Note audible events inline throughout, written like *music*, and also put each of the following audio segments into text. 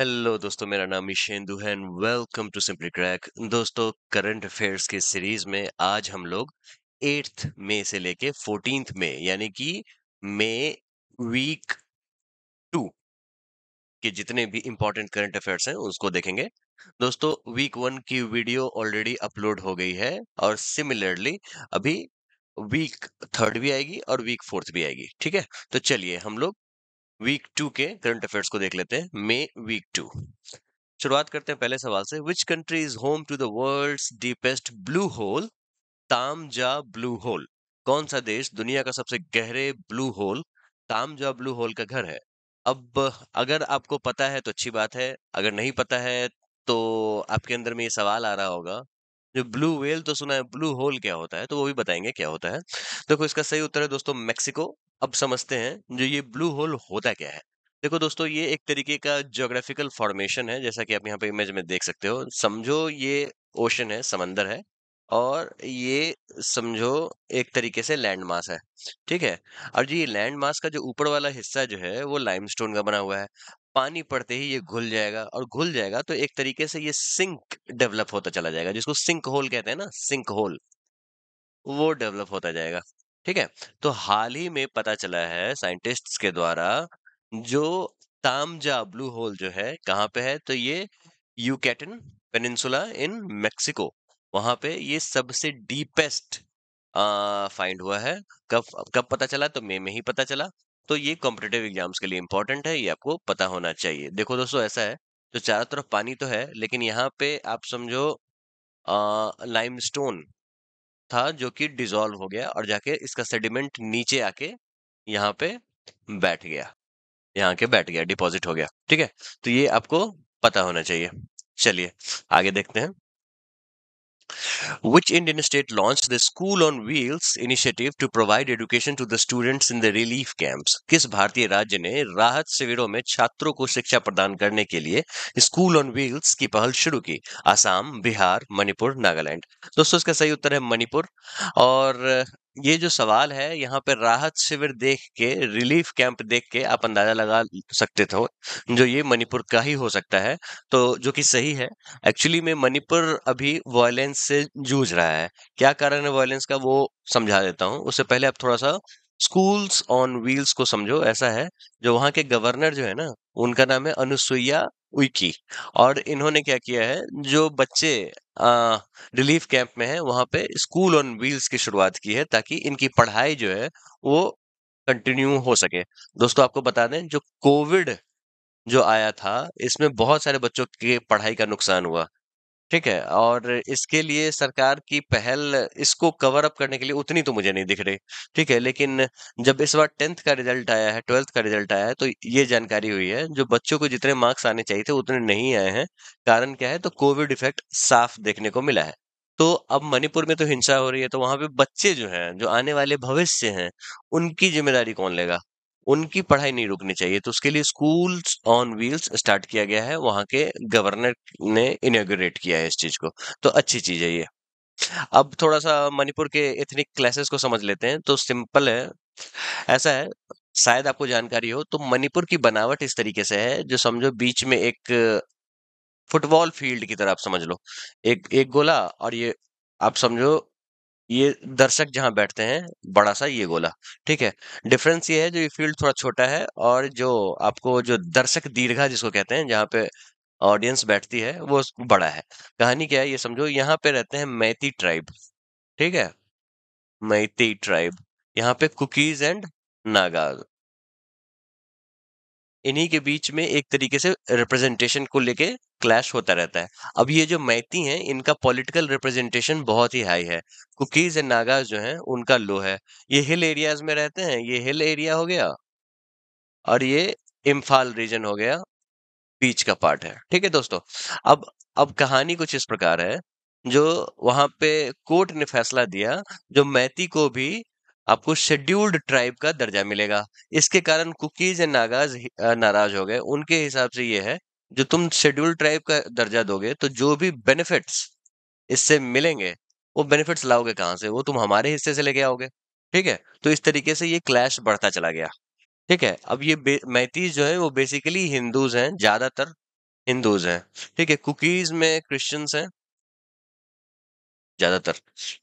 Hello दोस्तों मेरा नाम ईशेंदू है and welcome to simply crack दोस्तों करंट अफेयर्स के सीरीज में आज हम लोग एट्थ मे से लेके फोर्टीन मे यानी कि मे वीक टू के जितने भी इंपॉर्टेंट करंट अफेयर्स हैं उसको देखेंगे दोस्तों वीक वन की वीडियो ऑलरेडी अपलोड हो गई है और सिमिलरली अभी वीक थर्ड भी आएगी और वीक फोर्थ भी आएगी ठीक है तो चलिए हम लोग वीक टू के करंट अफेयर्स को देख लेते हैं मे वीक टू शुरुआत करते हैं पहले सवाल से which country is home to the world deepest blue hole Taam Ja blue hole कौन सा देश दुनिया का सबसे गहरे blue hole Taam Ja blue hole का घर है अब अगर आपको पता है तो अच्छी बात है अगर नहीं पता है तो आपके अंदर में ये सवाल आ रहा होगा जो ब्लू व्हेल तो सुना है ब्लू होल क्या होता है तो वो भी बताएंगे क्या होता है देखो इसका सही उत्तर है दोस्तों मेक्सिको अब समझते हैं जो ये ब्लू होल होता क्या है देखो दोस्तों ये एक तरीके का जोग्राफिकल फॉर्मेशन है जैसा कि आप यहाँ पे इमेज में देख सकते हो समझो ये ओशन है समंदर है और ये समझो एक तरीके से लैंड मास है ठीक है और जी लैंड मास का जो ऊपर वाला हिस्सा जो है वो लाइमस्टोन का बना हुआ है पानी पड़ते ही ये घुल जाएगा और घुल जाएगा तो एक तरीके से ये सिंक डेवलप होता चला जाएगा जिसको सिंक होल कहते हैं ना सिंक होल वो डेवलप होता जाएगा ठीक है तो हाल ही में पता चला है साइंटिस्ट्स के द्वारा जो तामजा ब्लू होल जो है कहाँ पे है तो ये यूकेटन पेनिनसुला इन मेक्सिको वहां पे ये सबसे डीपेस्ट फाइंड हुआ है कब कब पता चला तो मे में ही पता चला तो ये कॉम्पिटेटिव एग्जाम्स के लिए इंपॉर्टेंट है ये आपको पता होना चाहिए देखो दोस्तों ऐसा है तो चारों तरफ पानी तो है लेकिन यहाँ पे आप समझो स्टोन था जो कि डिजोल्व हो गया और जाके इसका सेडिमेंट नीचे आके यहाँ पे बैठ गया यहाँ के बैठ गया डिपॉजिट हो गया ठीक है तो ये आपको पता होना चाहिए चलिए आगे देखते हैं Which Indian state launched the School on Wheels initiative to provide education to the students in the relief camps? किस भारतीय राज्य ने राहत शिविरों में छात्रों को शिक्षा प्रदान करने के लिए स्कूल ऑन व्हील्स की पहल शुरू की आसाम बिहार मणिपुर नागालैंड दोस्तों इसका सही उत्तर है मणिपुर और ये जो सवाल है यहाँ पे राहत शिविर देख के रिलीफ कैंप देख के आप अंदाजा लगा सकते थे जो ये मणिपुर का ही हो सकता है तो जो कि सही है एक्चुअली में मणिपुर अभी वायलेंस से जूझ रहा है क्या कारण है वायलेंस का वो समझा देता हूँ उससे पहले आप थोड़ा सा स्कूल्स ऑन व्हील्स को समझो ऐसा है जो वहां के गवर्नर जो है ना उनका नाम है अनुसुईया विकी और इन्होंने क्या किया है जो बच्चे रिलीफ कैंप में है वहां पे स्कूल ऑन व्हील्स की शुरुआत की है ताकि इनकी पढ़ाई जो है वो कंटिन्यू हो सके दोस्तों आपको बता दें जो कोविड जो आया था इसमें बहुत सारे बच्चों की पढ़ाई का नुकसान हुआ ठीक है और इसके लिए सरकार की पहल इसको कवर अप करने के लिए उतनी तो मुझे नहीं दिख रही ठीक है लेकिन जब इस बार टेंथ का रिजल्ट आया है ट्वेल्थ का रिजल्ट आया है तो ये जानकारी हुई है जो बच्चों को जितने मार्क्स आने चाहिए थे उतने नहीं आए हैं कारण क्या है तो कोविड इफेक्ट साफ देखने को मिला है तो अब मणिपुर में तो हिंसा हो रही है तो वहां पे बच्चे जो हैं जो आने वाले भविष्य हैं उनकी जिम्मेदारी कौन लेगा उनकी पढ़ाई नहीं रुकनी चाहिए तो उसके लिए स्कूल ऑन व्हील्स स्टार्ट किया गया है वहां के गवर्नर ने इनोग्रेट किया है इस चीज़ को तो अच्छी चीज़ है ये अब थोड़ा सा मणिपुर के एथनिक क्लासेस को समझ लेते हैं तो सिंपल है ऐसा है शायद आपको जानकारी हो तो मणिपुर की बनावट इस तरीके से है जो समझो बीच में एक फुटबॉल फील्ड की तरह आप समझ लो एक एक गोला और ये आप समझो ये दर्शक जहां बैठते हैं बड़ा सा ये गोला ठीक है डिफरेंस ये है जो ये फील्ड थोड़ा छोटा है और जो आपको जो दर्शक दीर्घा जिसको कहते हैं जहां पे ऑडियंस बैठती है वो बड़ा है कहानी क्या है ये समझो यहाँ पे रहते हैं मैती ट्राइब ठीक है मैती ट्राइब यहाँ पे कुकीज एंड नागा इन्हीं के बीच में एक तरीके से रिप्रेजेंटेशन को लेके क्लैश होता रहता है अब ये जो मैती हैं इनका पॉलिटिकल रिप्रेजेंटेशन बहुत ही हाई है कुकीज एंड नागा जो हैं उनका लो है ये हिल एरियाज में रहते हैं ये हिल एरिया हो गया और ये इम्फाल रीजन हो गया बीच का पार्ट है ठीक है दोस्तों अब अब कहानी कुछ इस प्रकार है जो वहां पे कोर्ट ने फैसला दिया जो मैती को भी आपको शेड्यूल्ड ट्राइब का दर्जा मिलेगा इसके कारण कुकीज एंड नागाज नाराज हो गए उनके हिसाब से ये है जो तुम शेड्यूल ट्राइब का दर्जा दोगे तो जो भी बेनिफिट्स इससे मिलेंगे वो बेनिफिट्स लाओगे कहाँ से वो तुम हमारे हिस्से से लेके आओगे ठीक है तो इस तरीके से ये क्लैश बढ़ता चला गया ठीक है अब ये मैतीज जो है वो बेसिकली हिंदूज हैं ज्यादातर हिंदूज हैं ठीक है कुकीज में क्रिश्चियंस हैं ज्यादातर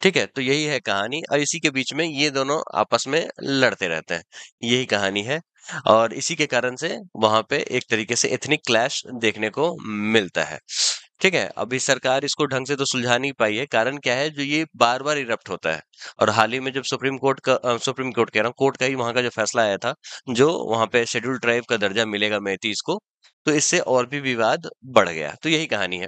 ठीक है तो यही है कहानी और इसी के बीच में ये दोनों आपस में लड़ते रहते हैं यही कहानी है और इसी के कारण से वहां पे एक तरीके से एथनिक क्लैश देखने को मिलता है ठीक है अभी सरकार इसको ढंग से तो सुलझा नहीं पाई है कारण क्या है जो ये बार बार इरप्ट होता है और हाल ही में जब सुप्रीम कोर्ट का आ, सुप्रीम कोर्ट कह रहा हूँ कोर्ट का ही वहां का जो फैसला आया था जो वहां पे शेड्यूल ट्राइब का दर्जा मिलेगा मैतीस को तो इससे और भी विवाद बढ़ गया तो यही कहानी है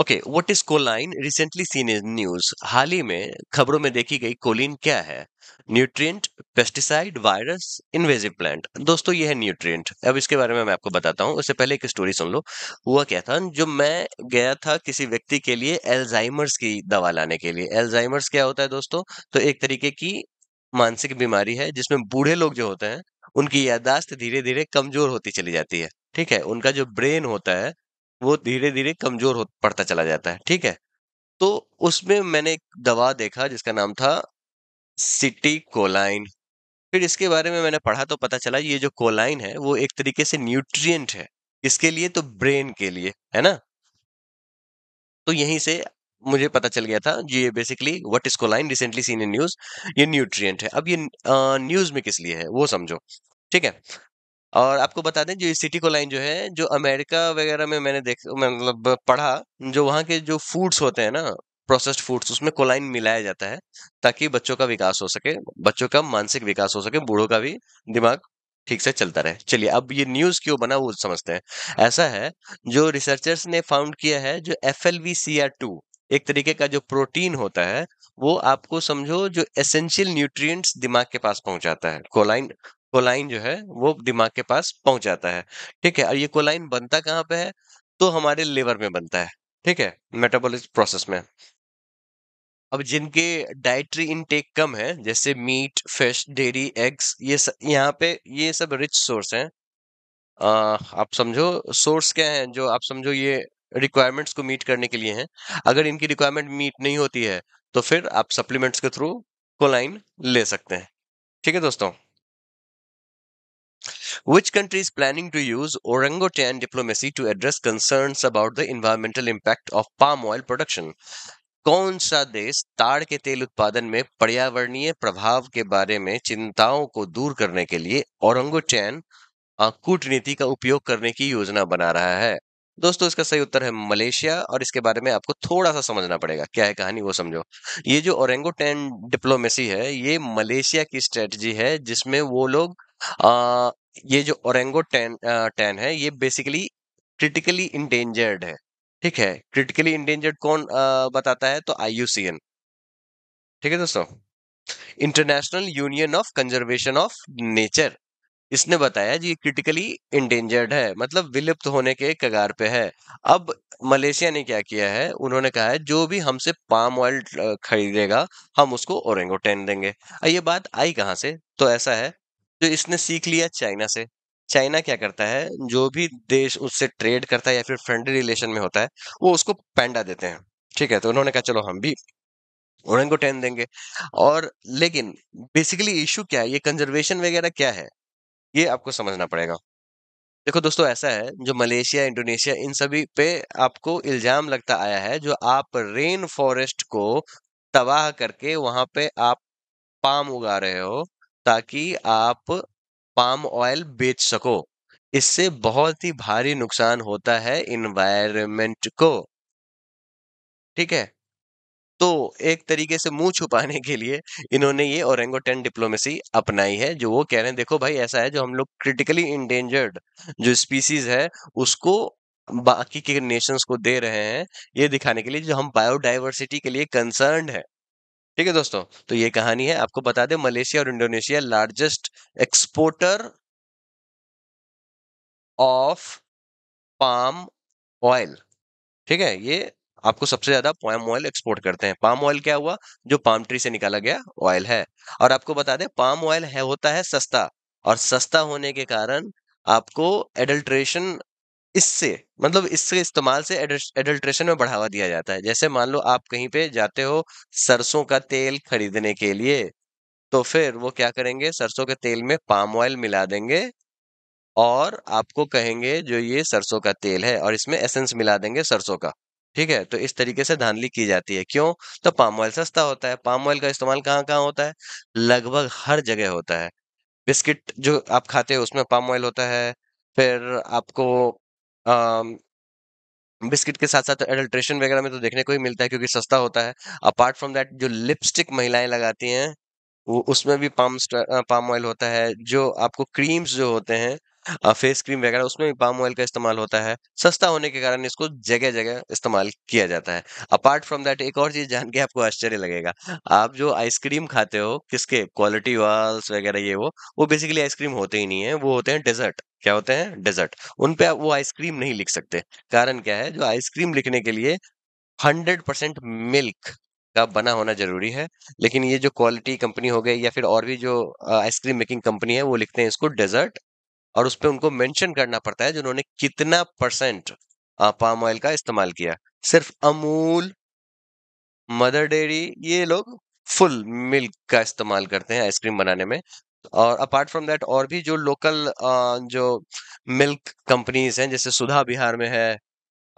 okay what is choline recently seen in news हाल ही में खबरों में देखी गई कोलिन क्या है nutrient pesticide virus invasive plant दोस्तों यह है न्यूट्रिएंट अब इसके बारे में मैं आपको बताता हूँ उससे पहले एक स्टोरी सुन लो हुआ क्या था जो मैं गया था किसी व्यक्ति के लिए एल्जाइमर्स की दवा लाने के लिए एल्जाइमर्स क्या होता है दोस्तों तो एक तरीके की मानसिक बीमारी है जिसमें बूढ़े लोग जो होते हैं उनकी यादाश्त धीरे धीरे कमजोर होती चली जाती है ठीक है उनका जो ब्रेन होता है वो धीरे धीरे कमजोर हो पड़ता चला जाता है ठीक है तो उसमें मैंने एक दवा देखा जिसका नाम था सिटी कोलाइन फिर इसके बारे में मैंने पढ़ा तो पता चला ये जो कोलाइन है वो एक तरीके से न्यूट्रिएंट है इसके लिए तो ब्रेन के लिए है ना तो यहीं से मुझे पता चल गया था ये basically what is choline recently seen in news ये न्यूट्रिएंट है अब ये न्यूज में किस लिए है वो समझो ठीक है और आपको बता दें जो ये सिटी कोलाइन जो है जो अमेरिका वगैरह में मैंने देख मतलब पढ़ा जो वहाँ के जो फूड्स होते हैं ना प्रोसेस्ड फूड्स उसमें कोलाइन मिलाया जाता है ताकि बच्चों का विकास हो सके बच्चों का मानसिक विकास हो सके बूढ़ों का भी दिमाग ठीक से चलता रहे चलिए अब ये न्यूज क्यों बना वो समझते हैं ऐसा है जो रिसर्चर्स ने फाउंड किया है जो F L V C R two एक तरीके का जो प्रोटीन होता है वो आपको समझो जो एसेंशियल न्यूट्रिएंट्स दिमाग के पास पहुंचाता है कोलाइन कोलाइन जो है वो दिमाग के पास पहुंच जाता है ठीक है और ये कोलाइन बनता कहाँ पे है तो हमारे लिवर में बनता है ठीक है मेटाबॉलिक प्रोसेस में अब जिनके डाइटरी इनटेक कम है जैसे मीट फिश डेरी एग्स ये स, यहाँ पे ये सब रिच सोर्स हैं आप समझो सोर्स क्या हैं जो आप समझो ये रिक्वायरमेंट्स को मीट करने के लिए हैं अगर इनकी रिक्वायरमेंट मीट नहीं होती है तो फिर आप सप्लीमेंट्स के थ्रू कोलाइन ले सकते हैं ठीक है दोस्तों Which country is planning to use orangutan diplomacy to address concerns about the environmental impact of palm oil production? कौन सा देश ताड़ के तेल उत्पादन में पर्यावरणीय प्रभाव के बारे में चिंताओं को दूर करने के लिए औरंगोटैन कूटनीति का उपयोग करने की योजना बना रहा है दोस्तों इसका सही उत्तर है मलेशिया और इसके बारे में आपको थोड़ा सा समझना पड़ेगा क्या है कहानी वो समझो ये जो औरंगोटैन डिप्लोमेसी है ये मलेशिया की स्ट्रेटजी है जिसमें वो लोग ये जो ओरेंगो टेन टेन है ये बेसिकली क्रिटिकली इंडेंजर्ड है ठीक है क्रिटिकली इंडेंजर्ड कौन आ, बताता है तो आईयूसीएन ठीक है दोस्तों international union of conservation of nature इसने बताया जी क्रिटिकली इंडेंजर्ड है मतलब विलुप्त होने के कगार पे है अब मलेशिया ने क्या किया है उन्होंने कहा है जो भी हमसे पाम ऑयल खरीदेगा हम उसको ओरेंगोटेन देंगे ये बात आई कहाँ से तो ऐसा है जो इसने सीख लिया चाइना से चाइना क्या करता है जो भी देश उससे ट्रेड करता है या फिर फ्रेंडली रिलेशन में होता है वो उसको पैंडा देते हैं ठीक है तो उन्होंने कहा चलो हम भी को टेन देंगे और लेकिन बेसिकली इशू क्या है ये कंजर्वेशन वगैरह क्या है ये आपको समझना पड़ेगा देखो दोस्तों ऐसा है जो मलेशिया इंडोनेशिया इन सभी पे आपको इल्जाम लगता आया है जो आप रेन फॉरेस्ट को तबाह करके वहां पे आप पाम उगा रहे हो ताकि आप पाम ऑयल बेच सको इससे बहुत ही भारी नुकसान होता है इन्वायरमेंट को ठीक है तो एक तरीके से मुंह छुपाने के लिए इन्होंने ये औरंगोटेन डिप्लोमेसी अपनाई है जो वो कह रहे हैं देखो भाई ऐसा है जो हम लोग क्रिटिकली इंडेंजर्ड जो स्पीसीज है उसको बाकी के नेशंस को दे रहे हैं ये दिखाने के लिए जो हम बायोडाइवर्सिटी के लिए कंसर्न है ठीक है दोस्तों तो ये कहानी है आपको बता दें मलेशिया और Indonesia largest exporter of palm oil ठीक है ये आपको सबसे ज्यादा पाम ऑयल एक्सपोर्ट करते हैं पाम ऑयल क्या हुआ जो पाम ट्री से निकाला गया ऑयल है और आपको बता दें पाम ऑयल है होता है सस्ता और सस्ता होने के कारण आपको एडल्ट्रेशन इससे मतलब इससे इस्तेमाल से एडल्ट्रेशन में बढ़ावा दिया जाता है जैसे मान लो आप कहीं पे जाते हो सरसों का तेल खरीदने के लिए तो फिर वो क्या करेंगे सरसों के तेल में पाम ऑयल मिला देंगे और आपको कहेंगे जो ये सरसों का तेल है और इसमें एसेंस मिला देंगे सरसों का ठीक है तो इस तरीके से धांधली की जाती है क्यों तो पाम ऑयल सस्ता होता है पाम ऑयल का इस्तेमाल कहाँ कहाँ होता है लगभग हर जगह होता है बिस्किट जो आप खाते हो उसमें पाम ऑयल होता है फिर आपको बिस्किट के साथ साथ एडल्ट्रेशन वगैरह में तो देखने को ही मिलता है क्योंकि सस्ता होता है अपार्ट फ्रॉम दैट जो लिपस्टिक महिलाएं लगाती हैं वो उसमें भी पाम पाम ऑयल होता है जो आपको क्रीम्स जो होते हैं फेस क्रीम वगैरह उसमें भी पाम ऑयल का इस्तेमाल होता है सस्ता होने के कारण इसको जगह जगह इस्तेमाल किया जाता है अपार्ट फ्रॉम दैट एक और चीज जान के आपको आश्चर्य लगेगा आप जो आइसक्रीम खाते हो किसके क्वालिटी वाल्स वगैरह ये वो वो बेसिकली आइसक्रीम होते ही नहीं है वो होते हैं डेजर्ट क्या होते हैं डेजर्ट उन पे आप वो आइसक्रीम नहीं लिख सकते कारण क्या है जो आइसक्रीम लिखने के लिए हंड्रेड परसेंट मिल्क का बना होना जरूरी है लेकिन ये जो क्वालिटी कंपनी हो गई या फिर और भी जो आइसक्रीम मेकिंग कंपनी है वो लिखते हैं इसको डेजर्ट और उस पर उनको मेंशन करना पड़ता है जिन्होंने कितना परसेंट पाम ऑयल का इस्तेमाल किया सिर्फ अमूल मदर डेयरी ये लोग फुल मिल्क का इस्तेमाल करते हैं आइसक्रीम बनाने में और अपार्ट फ्रॉम दैट और भी जो लोकल जो मिल्क कंपनीज हैं जैसे सुधा बिहार में है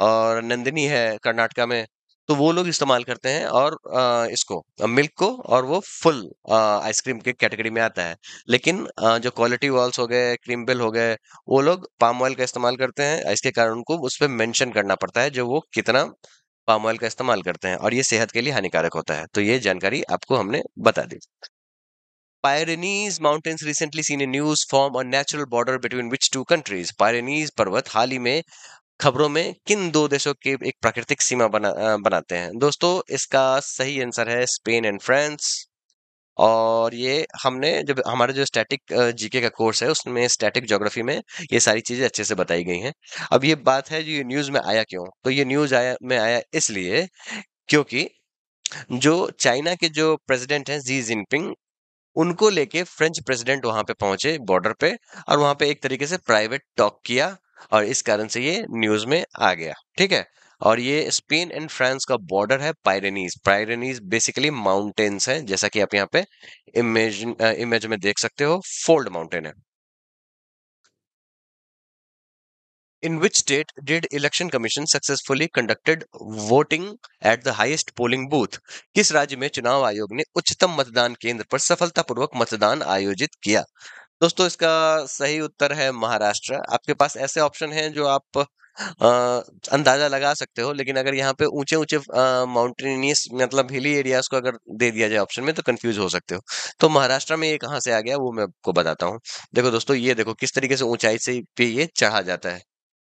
और नंदिनी है कर्नाटका में तो वो लोग इस्तेमाल करते हैं और आ, इसको मिल्क को और वो फुल आइसक्रीम के कैटेगरी में आता है लेकिन आ, जो क्वालिटी वॉल्स हो गए क्रीम बिल हो गए वो लोग पाम ऑयल का इस्तेमाल करते हैं इसके कारण उनको उस पर मैंशन करना पड़ता है जो वो कितना पाम ऑयल का इस्तेमाल करते हैं और ये सेहत के लिए हानिकारक होता है तो ये जानकारी आपको हमने बता दी Pyrenees mountains recently seen a news form a natural border between which two countries Pyrenees पर्वत हाल ही में खबरों में किन दो देशों के एक प्राकृतिक सीमा बना बनाते हैं दोस्तों इसका सही आंसर है स्पेन एंड फ्रांस और ये हमने जब हमारे जो स्टैटिक जीके का कोर्स है उसमें स्टैटिक ज्योग्राफी में ये सारी चीज़ें अच्छे से बताई गई हैं अब ये बात है जो ये न्यूज़ में आया क्यों तो ये न्यूज़ आया में आया इसलिए क्योंकि जो चाइना के जो प्रेसिडेंट हैं जी जिनपिंग उनको लेके फ्रेंच प्रेसिडेंट वहां पे पहुंचे बॉर्डर पे और वहां पे एक तरीके से प्राइवेट टॉक किया और इस कारण से ये न्यूज में आ गया ठीक है और ये स्पेन एंड फ्रांस का बॉर्डर है पायरेनीज पायरेनीज बेसिकली माउंटेन्स है जैसा कि आप यहाँ पे इमेज इमेज में देख सकते हो फोल्ड माउंटेन है in which state did election commission successfully conducted voting at the highest polling booth किस राज्य में चुनाव आयोग ने उच्चतम मतदान केंद्र पर सफलतापूर्वक मतदान आयोजित किया दोस्तों इसका सही उत्तर है महाराष्ट्र आपके पास ऐसे ऑप्शन हैं जो आप आ, अंदाजा लगा सकते हो लेकिन अगर यहाँ पे ऊंचे ऊंचे माउंटेनियस मतलब हिली एरियाज को अगर दे दिया जाए ऑप्शन में तो कंफ्यूज हो सकते हो तो महाराष्ट्र में ये कहाँ से आ गया वो मैं आपको बताता हूँ देखो दोस्तों ये देखो किस तरीके से ऊंचाई से पे ये चढ़ा जाता है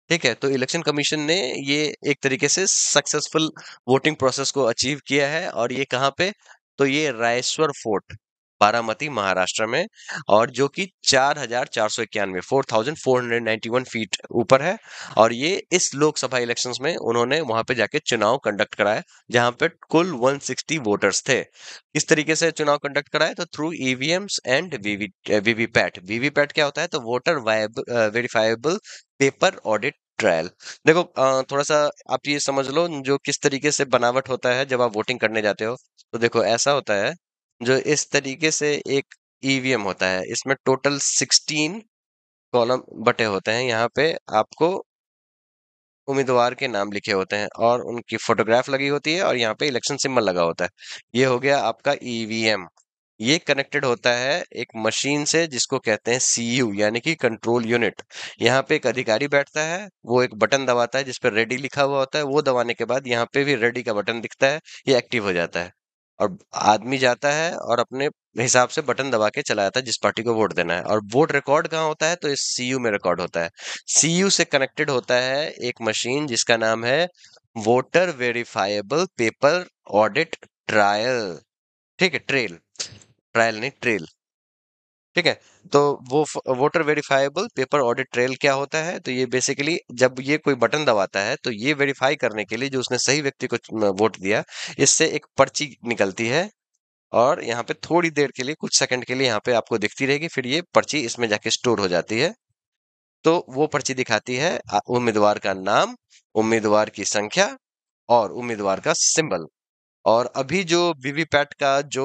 ठीक है तो इलेक्शन कमीशन ने ये एक तरीके से सक्सेसफुल वोटिंग प्रोसेस को अचीव किया है और ये कहाँ पे तो ये रायेश्वर फोर्ट बारामती महाराष्ट्र में और जो कि चार हजार चार सौ इक्यानवे four thousand four hundred ninety one feet ऊपर है और ये इस लोकसभा इलेक्शंस में उन्होंने वहां पे जाके चुनाव कंडक्ट कराया जहां पे कुल वन सिक्सटी वोटर्स थे किस तरीके से चुनाव कंडक्ट कराया तो through EVM and VVPAT VVPAT क्या होता है तो voter verifiable paper audit trial देखो थोड़ा सा आप ये समझ लो जो किस तरीके से बनावट होता है जब आप वोटिंग करने जाते हो तो देखो ऐसा होता है जो इस तरीके से एक ईवीएम e होता है इसमें टोटल सिक्सटीन कॉलम बटे होते हैं यहाँ पे आपको उम्मीदवार के नाम लिखे होते हैं और उनकी फोटोग्राफ लगी होती है और यहाँ पे इलेक्शन सिंबल लगा होता है ये हो गया आपका ईवीएम e ये कनेक्टेड होता है एक मशीन से जिसको कहते हैं यू यानी कि कंट्रोल यूनिट यहाँ पे एक अधिकारी बैठता है वो एक बटन दबाता है जिसपे रेडी लिखा हुआ होता है वो दबाने के बाद यहाँ पे भी रेडी का बटन दिखता है ये एक्टिव हो जाता है और आदमी जाता है और अपने हिसाब से बटन दबा के चला जाता है जिस पार्टी को वोट देना है और वोट रिकॉर्ड कहाँ होता है तो इस सी में रिकॉर्ड होता है सी से कनेक्टेड होता है एक मशीन जिसका नाम है voter verifiable paper audit trial ठीक है ट्रेल ट्रायल नहीं ट्रेल ठीक है तो वो voter verifiable paper audit trail क्या होता है तो ये बेसिकली जब ये कोई बटन दबाता है तो ये वेरीफाई करने के लिए जो उसने सही व्यक्ति को वोट दिया इससे एक पर्ची निकलती है और यहाँ पे थोड़ी देर के लिए कुछ सेकंड के लिए यहाँ पे आपको दिखती रहेगी फिर ये पर्ची इसमें जाके स्टोर हो जाती है तो वो पर्ची दिखाती है उम्मीदवार का नाम उम्मीदवार की संख्या और उम्मीदवार का सिंबल और अभी जो वीवीपैट का जो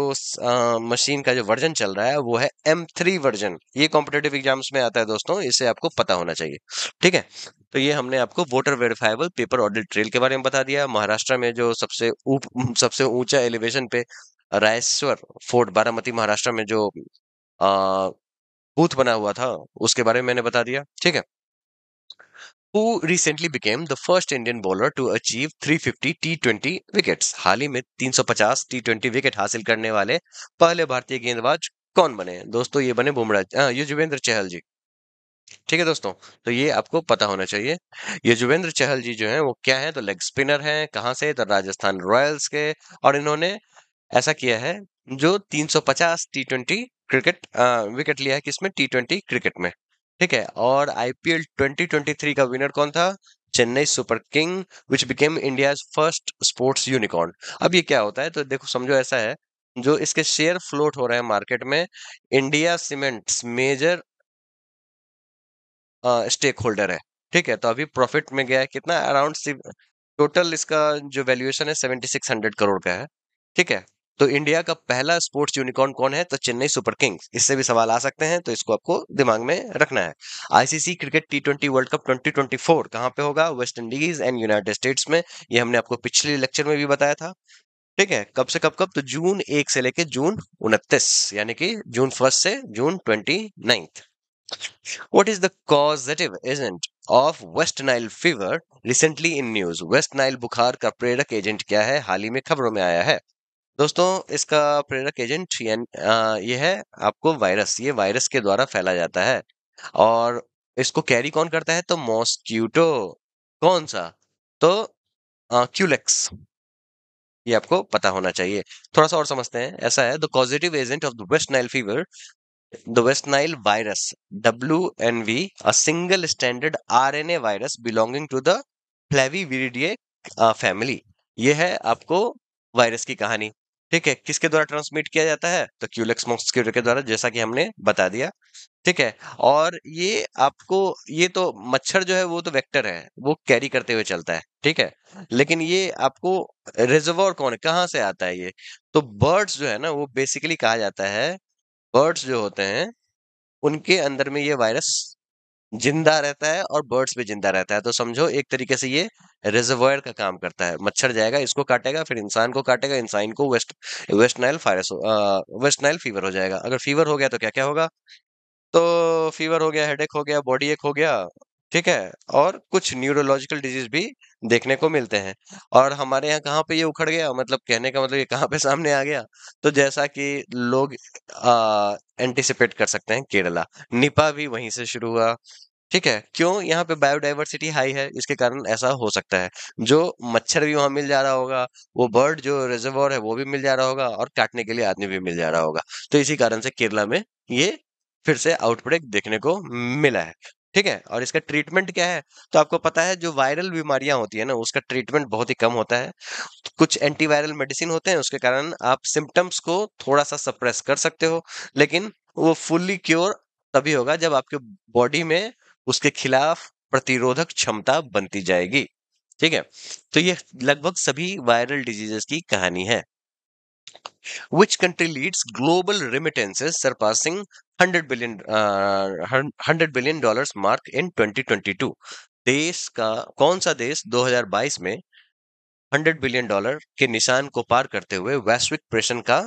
मशीन का जो वर्जन चल रहा है वो है एम थ्री वर्जन ये कॉम्पिटेटिव एग्जाम्स में आता है दोस्तों इसे आपको पता होना चाहिए ठीक है तो ये हमने आपको voter verifiable paper audit trail के बारे में बता दिया महाराष्ट्र में जो सबसे ऊप सबसे ऊंचा एलिवेशन पे रायश्वर फोर्ट बारामती महाराष्ट्र में जो अः बूथ बना हुआ था उसके बारे में मैंने बता दिया ठीक है who recently became the first Indian bowler to achieve 350 T20 wickets. हाल ही में 350 T20 विकेट हासिल करने वाले पहले भारतीय गेंदबाज कौन बने दोस्तों ये बने बुमराह युजवेंद्र चहल जी ठीक है दोस्तों तो ये आपको पता होना चाहिए ये युवेंद्र चहल जी जो हैं वो क्या है तो लेग स्पिनर हैं कहाँ से तो राजस्थान रॉयल्स के और इन्होंने ऐसा किया है जो 350 टी क्रिकेट आ, विकेट लिया है किसमें टी क्रिकेट में ठीक है और आईपीएल 2023 का विनर कौन था Chennai super king which became India first sports unicorn अब ये क्या होता है तो देखो समझो ऐसा है जो इसके शेयर फ्लोट हो रहे हैं मार्केट में India cements major stake holder है ठीक है तो अभी प्रॉफिट में गया है कितना अराउंड टोटल इसका जो वैल्यूएशन है सेवेंटी सिक्स हंड्रेड करोड़ का है ठीक है तो इंडिया का पहला स्पोर्ट्स यूनिकॉर्न कौन है तो चेन्नई सुपर किंग्स इससे भी सवाल आ सकते हैं तो इसको आपको दिमाग में रखना है ICC cricket T twenty world cup twenty twenty four कहाँ पे होगा West Indies and United States में ये हमने आपको पिछले लेक्चर में भी बताया था ठीक है कब से कब कब तो जून एक से लेके जून उनतीस यानी कि जून फर्स्ट से June twenty ninth what is the causative agent of West Nile fever recently in news West Nile बुखार का प्रेरक एजेंट क्या है हाल ही में खबरों में आया है दोस्तों इसका प्रेरक एजेंट ये है आपको वायरस ये वायरस के द्वारा फैला जाता है और इसको कैरी कौन करता है तो मॉस्क्यूटो कौन सा तो क्यूलेक्स ये आपको पता होना चाहिए थोड़ा सा और समझते हैं ऐसा है the positive agent of the West Nile fever virus W N V a single standard R N A virus belonging to the uh, family ये है आपको वायरस की कहानी ठीक है किसके द्वारा ट्रांसमिट किया जाता है तो क्यूलेक्स मॉस्किटो के द्वारा जैसा कि हमने बता दिया ठीक है और ये आपको ये तो मच्छर जो है वो तो वेक्टर है वो कैरी करते हुए चलता है ठीक है लेकिन ये आपको रिजर्वर कौन है कहाँ से आता है ये तो बर्ड्स जो है ना वो बेसिकली कहा जाता है बर्ड्स जो होते हैं उनके अंदर में ये वायरस जिंदा रहता है और बर्ड्स भी जिंदा रहता है तो समझो एक तरीके से ये रिजर्वर का काम करता है मच्छर जाएगा इसको काटेगा फिर इंसान को काटेगा इंसान को West West Nile virus West Nile fever हो जाएगा अगर फीवर हो गया तो क्या क्या होगा तो फीवर हो गया हेडेक हो गया बॉडी एक हो गया ठीक है और कुछ न्यूरोलॉजिकल डिजीज भी देखने को मिलते हैं और हमारे यहाँ कहाँ पे ये उखड़ गया मतलब कहने का मतलब ये कहाँ पे *laughs* सामने आ गया तो जैसा कि लोग एंटिसिपेट कर सकते हैं केरला निपा भी वहीं से शुरू हुआ ठीक है क्यों यहाँ पे बायोडाइवर्सिटी हाई है इसके कारण ऐसा हो सकता है जो मच्छर भी वहां मिल जा रहा होगा वो बर्ड जो रिजर्वर है वो भी मिल जा रहा होगा और काटने के लिए आदमी भी मिल जा रहा होगा तो इसी कारण से केरला में ये फिर से आउटब्रेक देखने को मिला है ठीक है और इसका ट्रीटमेंट क्या है तो आपको पता है जो वायरल बीमारियां होती है ना उसका ट्रीटमेंट बहुत ही कम होता है कुछ एंटीवायरल मेडिसिन होते हैं उसके कारण आप सिम्टम्स को थोड़ा सा सप्रेस कर सकते हो लेकिन वो फुल्ली क्योर तभी होगा जब आपके बॉडी में उसके खिलाफ प्रतिरोधक क्षमता बनती जाएगी ठीक है तो ये लगभग सभी वायरल डिजीजेस की कहानी है Which country leads global remittances surpassing 100 billion uh, 100 billion dollars mark in 2022 देश का कौन सा देश 2022 में 100 बिलियन डॉलर के निशान को पार करते हुए वैश्विक प्रेषण का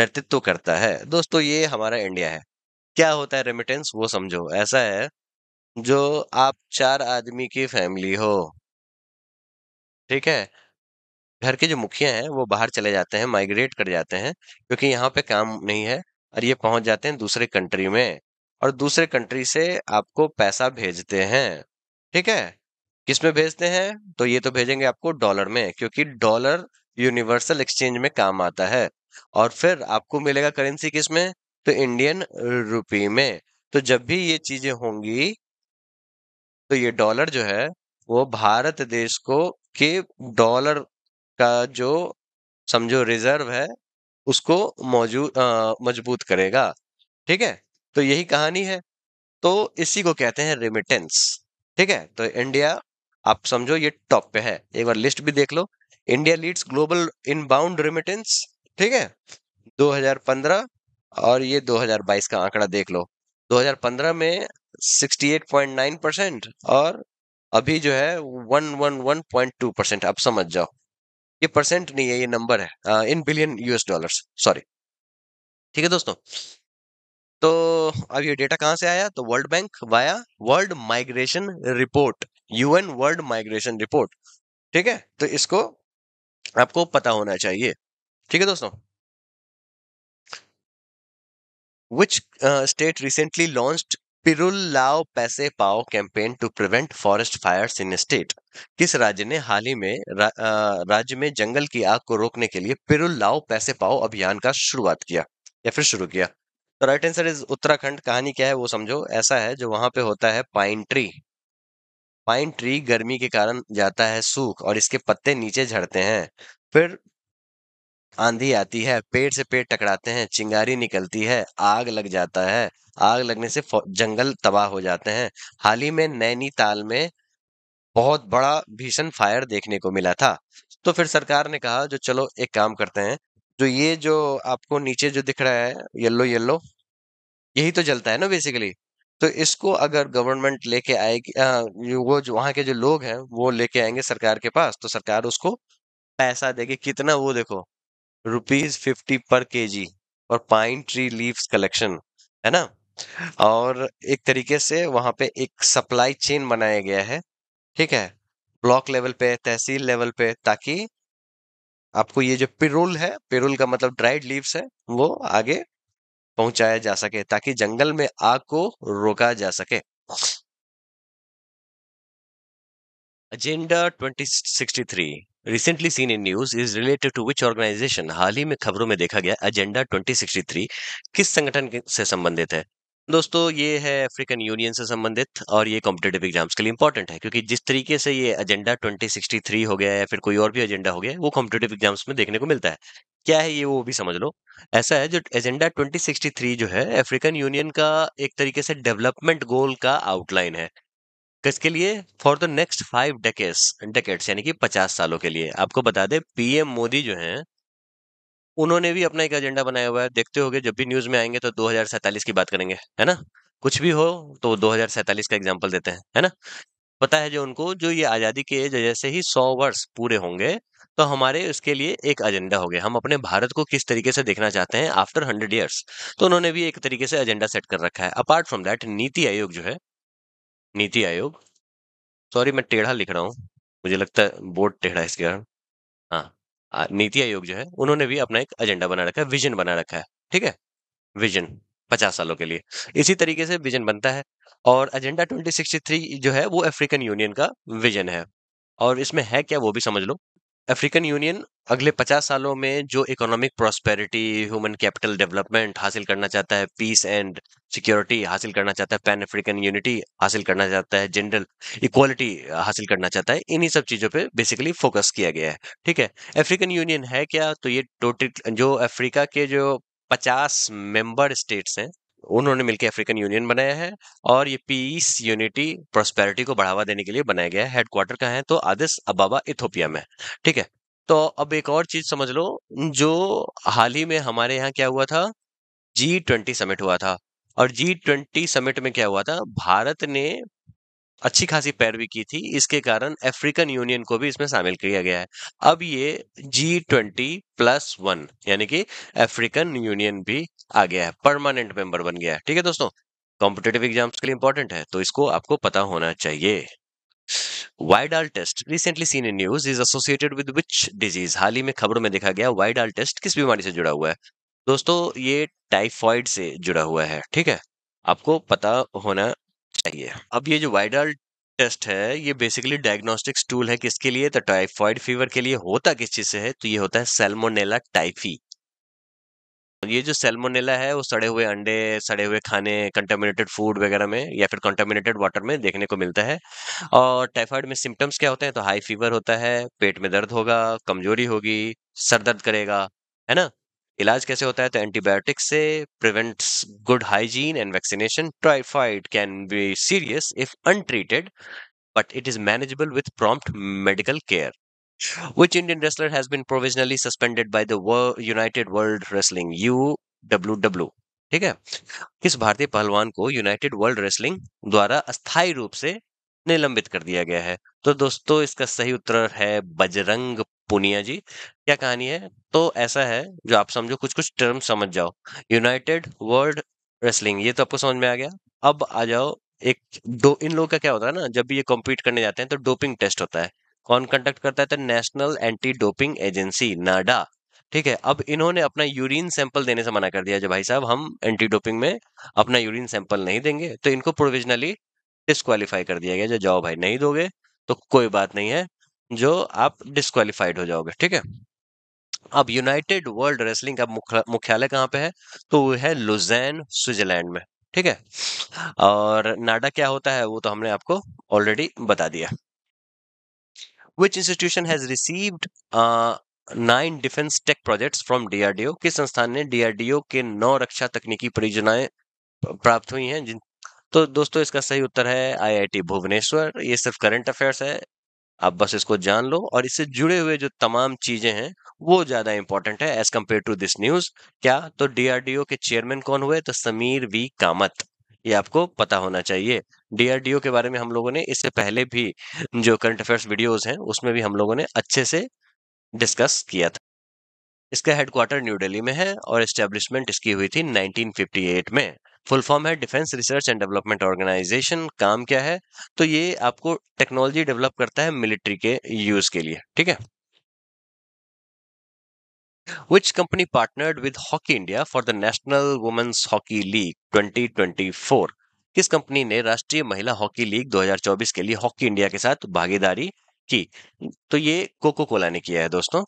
नेतृत्व करता है दोस्तों ये हमारा इंडिया है क्या होता है रेमिटेंस वो समझो ऐसा है जो आप चार आदमी की फैमिली हो ठीक है घर के जो मुखिया हैं वो बाहर चले जाते हैं माइग्रेट कर जाते हैं क्योंकि यहाँ पे काम नहीं है और ये पहुंच जाते हैं दूसरे कंट्री में और दूसरे कंट्री से आपको पैसा भेजते हैं ठीक है किस में भेजते हैं तो ये तो भेजेंगे आपको डॉलर में क्योंकि डॉलर यूनिवर्सल एक्सचेंज में काम आता है और फिर आपको मिलेगा करेंसी किस में तो इंडियन रुपी में तो जब भी ये चीजें होंगी तो ये डॉलर जो है वो भारत देश को के डॉलर का जो समझो रिजर्व है उसको मौजूद मजबूत करेगा ठीक है तो यही कहानी है तो इसी को कहते हैं रिमिटेंस ठीक है तो इंडिया आप समझो ये टॉप पे है एक बार लिस्ट भी देख लो India leads global inbound remittance ठीक है 2015 और ये 2022 का आंकड़ा देख लो 2015 में 68.9 परसेंट और अभी जो है 111.2 परसेंट आप समझ जाओ ये परसेंट नहीं है ये नंबर है in billion US dollars sorry ठीक है दोस्तों तो अब ये डेटा कहां से आया तो World Bank via World Migration Report UN World Migration Report ठीक है तो इसको आपको पता होना चाहिए ठीक है दोस्तों विच स्टेट रिसेंटली लॉन्च पिरुल लाओ पैसे पाओ campaign to prevent forest fire in state किस राज्य ने हाल ही में राज्य में जंगल की आग को रोकने के लिए पिरुल लाओ पैसे पाओ अभियान का शुरुआत किया या फिर शुरू किया तो राइट आंसर इज उत्तराखंड कहानी क्या है वो समझो ऐसा है जो वहां पे होता है पाइन ट्री पाइन ट्री गर्मी के कारण जाता है सूख और इसके पत्ते नीचे झड़ते हैं फिर आंधी आती है पेड़ से पेड़ टकराते हैं चिंगारी निकलती है आग लग जाता है आग लगने से जंगल तबाह हो जाते हैं हाल ही में नैनीताल में बहुत बड़ा भीषण फायर देखने को मिला था तो फिर सरकार ने कहा जो चलो एक काम करते हैं जो ये जो आपको नीचे जो दिख रहा है येल्लो येल्लो यही तो जलता है ना बेसिकली तो इसको अगर गवर्नमेंट लेके आएगी वो जो वहां के जो लोग हैं वो लेके आएंगे सरकार के पास तो सरकार उसको पैसा देगी कितना वो देखो रुपीज फिफ्टी पर के जी और पाइन ट्री लीव्स कलेक्शन है ना और एक तरीके से वहां पे एक सप्लाई चेन बनाया गया है ठीक है ब्लॉक लेवल पे तहसील लेवल पे ताकि आपको ये जो पेरोल है पेरोल का मतलब ड्राइड लीव्स है वो आगे पहुंचाया जा सके ताकि जंगल में आग को रोका जा सके agenda 2063 recently seen in news is related to which organization हाल ही में खबरों में देखा गया एजेंडा 2063 किस संगठन से संबंधित है दोस्तों ये है अफ्रीकन यूनियन से संबंधित और ये कॉम्पिटेटिव एग्जाम्स के लिए इंपॉर्टेंट है क्योंकि जिस तरीके से ये एजेंडा 2063 हो गया या फिर कोई और भी एजेंडा हो गया वो कॉम्पिटेटिव एग्जाम्स में देखने को मिलता है क्या है ये वो भी समझ लो ऐसा है जो एजेंडा 2063 जो है अफ्रीकन यूनियन का एक तरीके से डेवलपमेंट गोल का आउटलाइन है किसके लिए for the next five decades decades यानी कि पचास सालों के लिए आपको बता दें पीएम मोदी जो हैं उन्होंने भी अपना एक एजेंडा बनाया हुआ है देखते हो जब भी न्यूज में आएंगे तो दो की बात करेंगे है ना कुछ भी हो तो दो का एग्जाम्पल देते हैं है ना पता है जो उनको जो ये आज़ादी के जैसे ही सौ वर्ष पूरे होंगे तो हमारे उसके लिए एक एजेंडा हो गया हम अपने भारत को किस तरीके से देखना चाहते हैं आफ्टर हंड्रेड ईयर्स तो उन्होंने भी एक तरीके से एजेंडा सेट कर रखा है अपार्ट फ्रॉम दैट नीति आयोग जो है नीति आयोग सॉरी मैं टेढ़ा लिख रहा हूँ मुझे लगता है बोर्ड टेढ़ा है इसके कारण हाँ नीति आयोग जो है उन्होंने भी अपना एक एजेंडा बना रखा है विजन बना रखा है ठीक है विजन पचास सालों के लिए इसी तरीके से विजन बनता है और एजेंडा थ्री जो है वो अफ्रीकन यूनियन का विजन है और इसमें है क्या वो भी समझ लो अफ्रीकन यूनियन अगले पचास सालों में जो economic prosperity human capital development हासिल करना चाहता है पीस एंड सिक्योरिटी हासिल करना चाहता है पैन अफ्रीकन यूनिटी हासिल करना चाहता है जेंडर इक्वालिटी हासिल करना चाहता है इन्हीं सब चीज़ों पे बेसिकली फोकस किया गया है ठीक है अफ्रीकन यूनियन है क्या तो ये टोटल जो अफ्रीका के जो पचास मेंबर स्टेट्स हैं उन्होंने मिलकर अफ्रीकन यूनियन बनाया है और ये पीस यूनिटी प्रोस्पेरिटी को बढ़ावा देने के लिए बनाया गया है हेडक्वार्टर का है तो आदिस अबाबा इथोपिया में ठीक है तो अब एक और चीज समझ लो जो हाल ही में हमारे यहाँ क्या हुआ था जी ट्वेंटी समिट हुआ था और जी ट्वेंटी समिट में क्या हुआ था भारत ने अच्छी खासी पैरवी की थी इसके कारण अफ्रीकन यूनियन को भी इसमें शामिल किया गया है अब ये जी ट्वेंटी प्लस वन यानी कि अफ्रीकन यूनियन भी आ गया है परमानेंट मेंबर बन गया है ठीक है दोस्तों कॉम्पिटेटिव एग्जाम्स के लिए इंपॉर्टेंट है तो इसको आपको पता होना चाहिए Widal test recently seen in news is associated with which disease हाल ही में खबरों में देखा गया वाइडाल टेस्ट किस बीमारी से जुड़ा हुआ है दोस्तों ये टाइफॉइड से जुड़ा हुआ है ठीक है आपको पता होना चाहिए अब ये जो वाइडाल टेस्ट है ये बेसिकली डायग्नोस्टिक्स टूल है किसके लिए तो टाइफॉइड फीवर के लिए होता किस चीज से है तो ये होता है सेलमोनेला टाइफी ये जो सेलमोनेला है वो सड़े हुए अंडे सड़े हुए खाने कंटामिनेटेड फूड वगैरह में या फिर कंटामिनेटेड वाटर में देखने को मिलता है और टाइफाइड में सिम्टम्स क्या होते हैं तो हाई फीवर होता है पेट में दर्द होगा कमजोरी होगी सर दर्द करेगा है ना इलाज कैसे होता है तो एंटीबायोटिक्स से prevents good hygiene and vaccination typhoid can be serious if untreated but it is manageable with prompt medical care Which Indian wrestler has been provisionally suspended by the World United World Wrestling (UWW)? ठीक है किस भारतीय पहलवान को United world wrestling द्वारा अस्थायी रूप से निलंबित कर दिया गया है तो दोस्तों इसका सही उत्तर है बजरंग पुनिया जी क्या कहानी है तो ऐसा है जो आप समझो कुछ कुछ टर्म समझ जाओ यूनाइटेड वर्ल्ड रेसलिंग ये तो आपको समझ में आ गया अब आ जाओ एक दो इन लोगों का क्या होता है ना जब भी ये कॉम्पीट करने जाते हैं तो डोपिंग टेस्ट होता है कौन कंडक्ट करता है तो national anti doping agency NADA ठीक है अब इन्होंने अपना यूरिन सैंपल देने से मना कर दिया जो भाई साहब हम एंटी डोपिंग में अपना यूरिन सैंपल नहीं देंगे तो इनको प्रोविजनली डिस्कालीफाई कर दिया गया जो जाओ भाई नहीं दोगे तो कोई बात नहीं है जो आप डिस्कालीफाइड हो जाओगे ठीक है अब यूनाइटेड वर्ल्ड रेसलिंग का मुख्यालय कहाँ पे है तो वो है लुजैन स्विट्जरलैंड में ठीक है और नाडा क्या होता है वो तो हमने आपको ऑलरेडी बता दिया which institution has received nine defence tech projects from DRDO किस संस्थान ने डीआरडीओ के नौ रक्षा तकनीकी परियोजनाएं प्राप्त हुई हैं जिन तो दोस्तों इसका सही उत्तर है आईआईटी भुवनेश्वर ये सिर्फ करंट अफेयर्स है आप बस इसको जान लो और इससे जुड़े हुए जो तमाम चीजें हैं वो ज्यादा इंपॉर्टेंट है as compare to this news क्या तो डीआरडीओ के चेयरमैन कौन हुए तो समीर वी कामत ये आपको पता होना चाहिए डीआरडीओ के बारे में हम लोगों ने इससे पहले भी जो करंट अफेयर्स वीडियोस हैं उसमें भी हम लोगों ने अच्छे से डिस्कस किया था इसका हेडक्वार्टर न्यू दिल्ली में है और एस्टेब्लिशमेंट इसकी हुई थी 1958 में फुल फॉर्म है defence research and development organisation काम क्या है तो ये आपको टेक्नोलॉजी डेवलप करता है मिलिट्री के यूज के लिए ठीक है which company partnered with Hockey India for the National Women's Hockey League 2024 किस कंपनी ने राष्ट्रीय महिला हॉकी लीग 2024 के लिए हॉकी इंडिया के साथ भागीदारी की तो ये कोको कोला ने किया है दोस्तों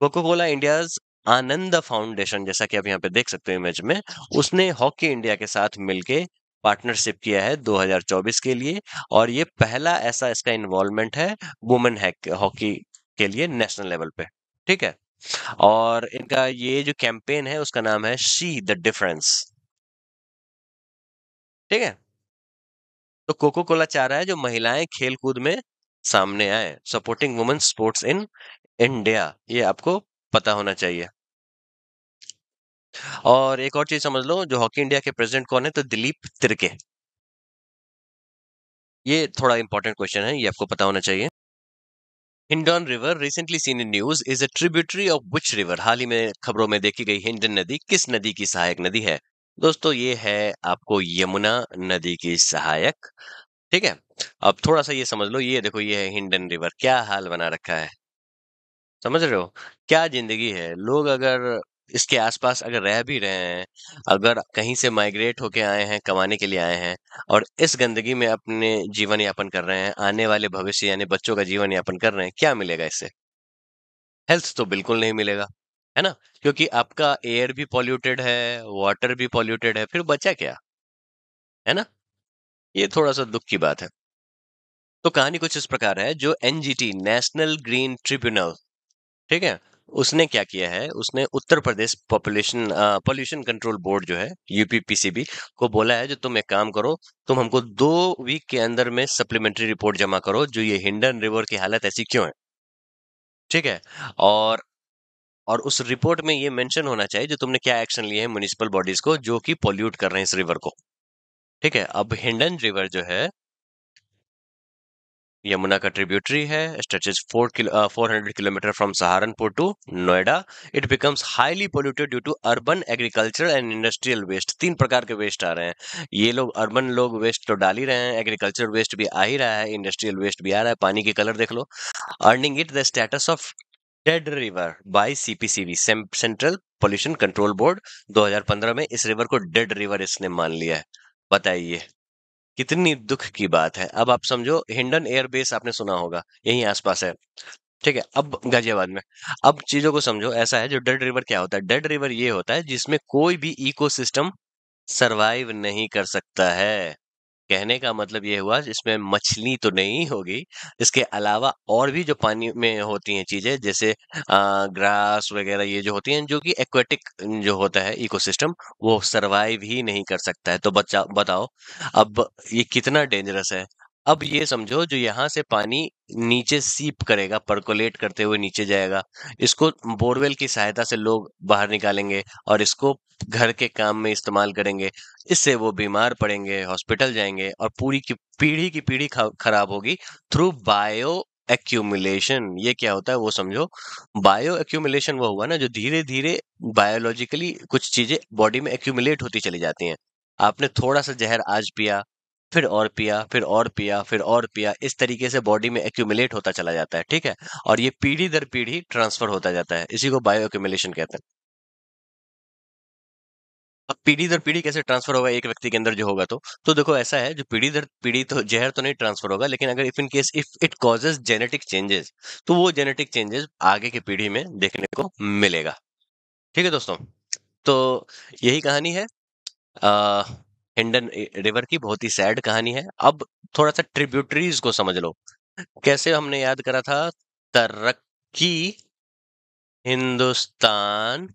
Coca Cola India Anand foundation जैसा कि आप यहाँ पे देख सकते हो इमेज में उसने हॉकी इंडिया के साथ मिलकर पार्टनरशिप किया है 2024 के लिए और ये पहला ऐसा इसका इन्वॉल्वमेंट है वुमेन हॉकी के लिए नेशनल लेवल पे ठीक है और इनका ये जो कैंपेन है उसका नाम है शी द डिफरेंस ठीक है तो कोको कोला चाह रहा है जो महिलाएं खेलकूद में सामने आए supporting women sports in India ये आपको पता होना चाहिए और एक और चीज समझ लो जो हॉकी इंडिया के प्रेसिडेंट कौन है तो दिलीप तिरके ये थोड़ा इंपॉर्टेंट क्वेश्चन है ये आपको पता होना चाहिए Hindon river recently seen in news is a tributary of which river हाल ही में खबरों में देखी गई हिंडन नदी किस नदी की सहायक नदी है दोस्तों ये है आपको यमुना नदी की सहायक ठीक है अब थोड़ा सा ये समझ लो ये देखो ये है हिंडन रिवर क्या हाल बना रखा है समझ रहे हो क्या जिंदगी है लोग अगर इसके आसपास अगर रह भी रहे हैं अगर कहीं से माइग्रेट होके आए हैं कमाने के लिए आए हैं और इस गंदगी में अपने जीवन यापन कर रहे हैं आने वाले भविष्य यानी बच्चों का जीवन यापन कर रहे हैं क्या मिलेगा इससे हेल्थ तो बिल्कुल नहीं मिलेगा है ना क्योंकि आपका एयर भी पॉल्यूटेड है वाटर भी पॉल्यूटेड है फिर बचा क्या है ना ये थोड़ा सा दुख की बात है तो कहानी कुछ इस प्रकार है जो एनजीटी नेशनल ग्रीन ट्रिब्यूनल ठीक है उसने क्या किया है उसने Uttar Pradesh population pollution control board जो है यूपीपीसीबी को बोला है जो तुम एक काम करो तुम हमको दो वीक के अंदर में सप्लीमेंट्री रिपोर्ट जमा करो जो ये हिंडन रिवर की हालत ऐसी क्यों है ठीक है और और उस रिपोर्ट में ये मेंशन होना चाहिए जो तुमने क्या एक्शन लिए हैं म्यूनिसिपल बॉडीज को जो कि पोल्यूट कर रहे हैं इस रिवर को ठीक है अब हिंडन रिवर जो है यमुना का ट्रिब्यूटरी है stretches four four hundred kilometre from Saharanpur to Noida it becomes highly polluted due to urban agriculture and industrial waste तीन प्रकार के वेस्ट आ रहे हैं ये लोग अर्बन लोग वेस्ट तो डाल ही रहे हैं एग्रीकल्चर वेस्ट भी आ ही रहा है इंडस्ट्रियल वेस्ट भी आ रहा है पानी की कलर देख लो earning it the status of dead river by CPCB central pollution control board 2015 में इस रिवर को डेड रिवर इसने मान लिया है बताइए कितनी दुख की बात है अब आप समझो हिंडन एयरबेस आपने सुना होगा यही आसपास है ठीक है अब गाजियाबाद में अब चीजों को समझो ऐसा है जो डेड रिवर क्या होता है डेड रिवर ये होता है जिसमें कोई भी इकोसिस्टम सरवाइव नहीं कर सकता है कहने का मतलब ये हुआ इसमें मछली तो नहीं होगी इसके अलावा और भी जो पानी में होती हैं चीज़ें जैसे आ, ग्रास वगैरह ये जो होती हैं जो कि एक्वेटिक जो होता है इकोसिस्टम वो सरवाइव ही नहीं कर सकता है तो बच्चा बताओ अब ये कितना डेंजरस है अब ये समझो जो यहाँ से पानी नीचे सीप करेगा परकोलेट करते हुए नीचे जाएगा इसको बोरवेल की सहायता से लोग बाहर निकालेंगे और इसको घर के काम में इस्तेमाल करेंगे इससे वो बीमार पड़ेंगे हॉस्पिटल जाएंगे और पूरी की पीढ़ी की पीढ़ी खराब होगी थ्रू बायो एक्यूमुलेशन ये क्या होता है वो समझो बायो एक्यूमुलेशन वो हुआ ना जो धीरे धीरे बायोलॉजिकली कुछ चीजें बॉडी में एक्यूमुलेट होती चली जाती हैं आपने थोड़ा सा जहर आज पिया फिर और पिया फिर और पिया फिर और पिया इस तरीके से बॉडी में एक्यूमुलेट होता चला जाता है ठीक है और ये पीढ़ी दर पीढ़ी ट्रांसफर होता जाता है इसी को बायो एक्यूमुलेशन कहते हैं अब पीढ़ी दर पीढ़ी कैसे ट्रांसफर होगा एक व्यक्ति के अंदर जो होगा तो तो देखो ऐसा है जो पीढ़ी दर पीढ़ी तो जहर तो नहीं ट्रांसफर होगा लेकिन अगर if in case if it causes genetic changes तो वो जेनेटिक चेंजेस आगे की पीढ़ी में देखने को मिलेगा ठीक है दोस्तों तो यही कहानी है अः हिंडन रिवर की बहुत ही सैड कहानी है अब थोड़ा सा ट्रिब्यूटरीज को समझ लो कैसे हमने याद करा था तरक्की हिंदुस्तान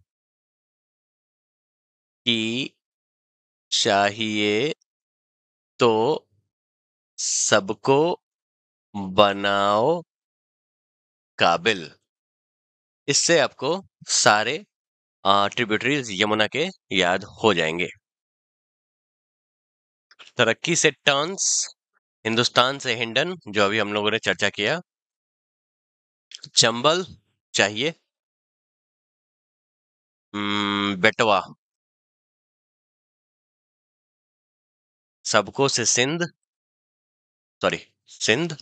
की चाहिए तो सबको बनाओ काबिल इससे आपको सारे ट्रिब्यूटरीज यमुना के याद हो जाएंगे तरक्की से टर्न्स हिंदुस्तान से हिंडन जो अभी हम लोगों ने चर्चा किया चंबल चाहिए हम्म, बेटवा सबको से सिंध सॉरी सिंध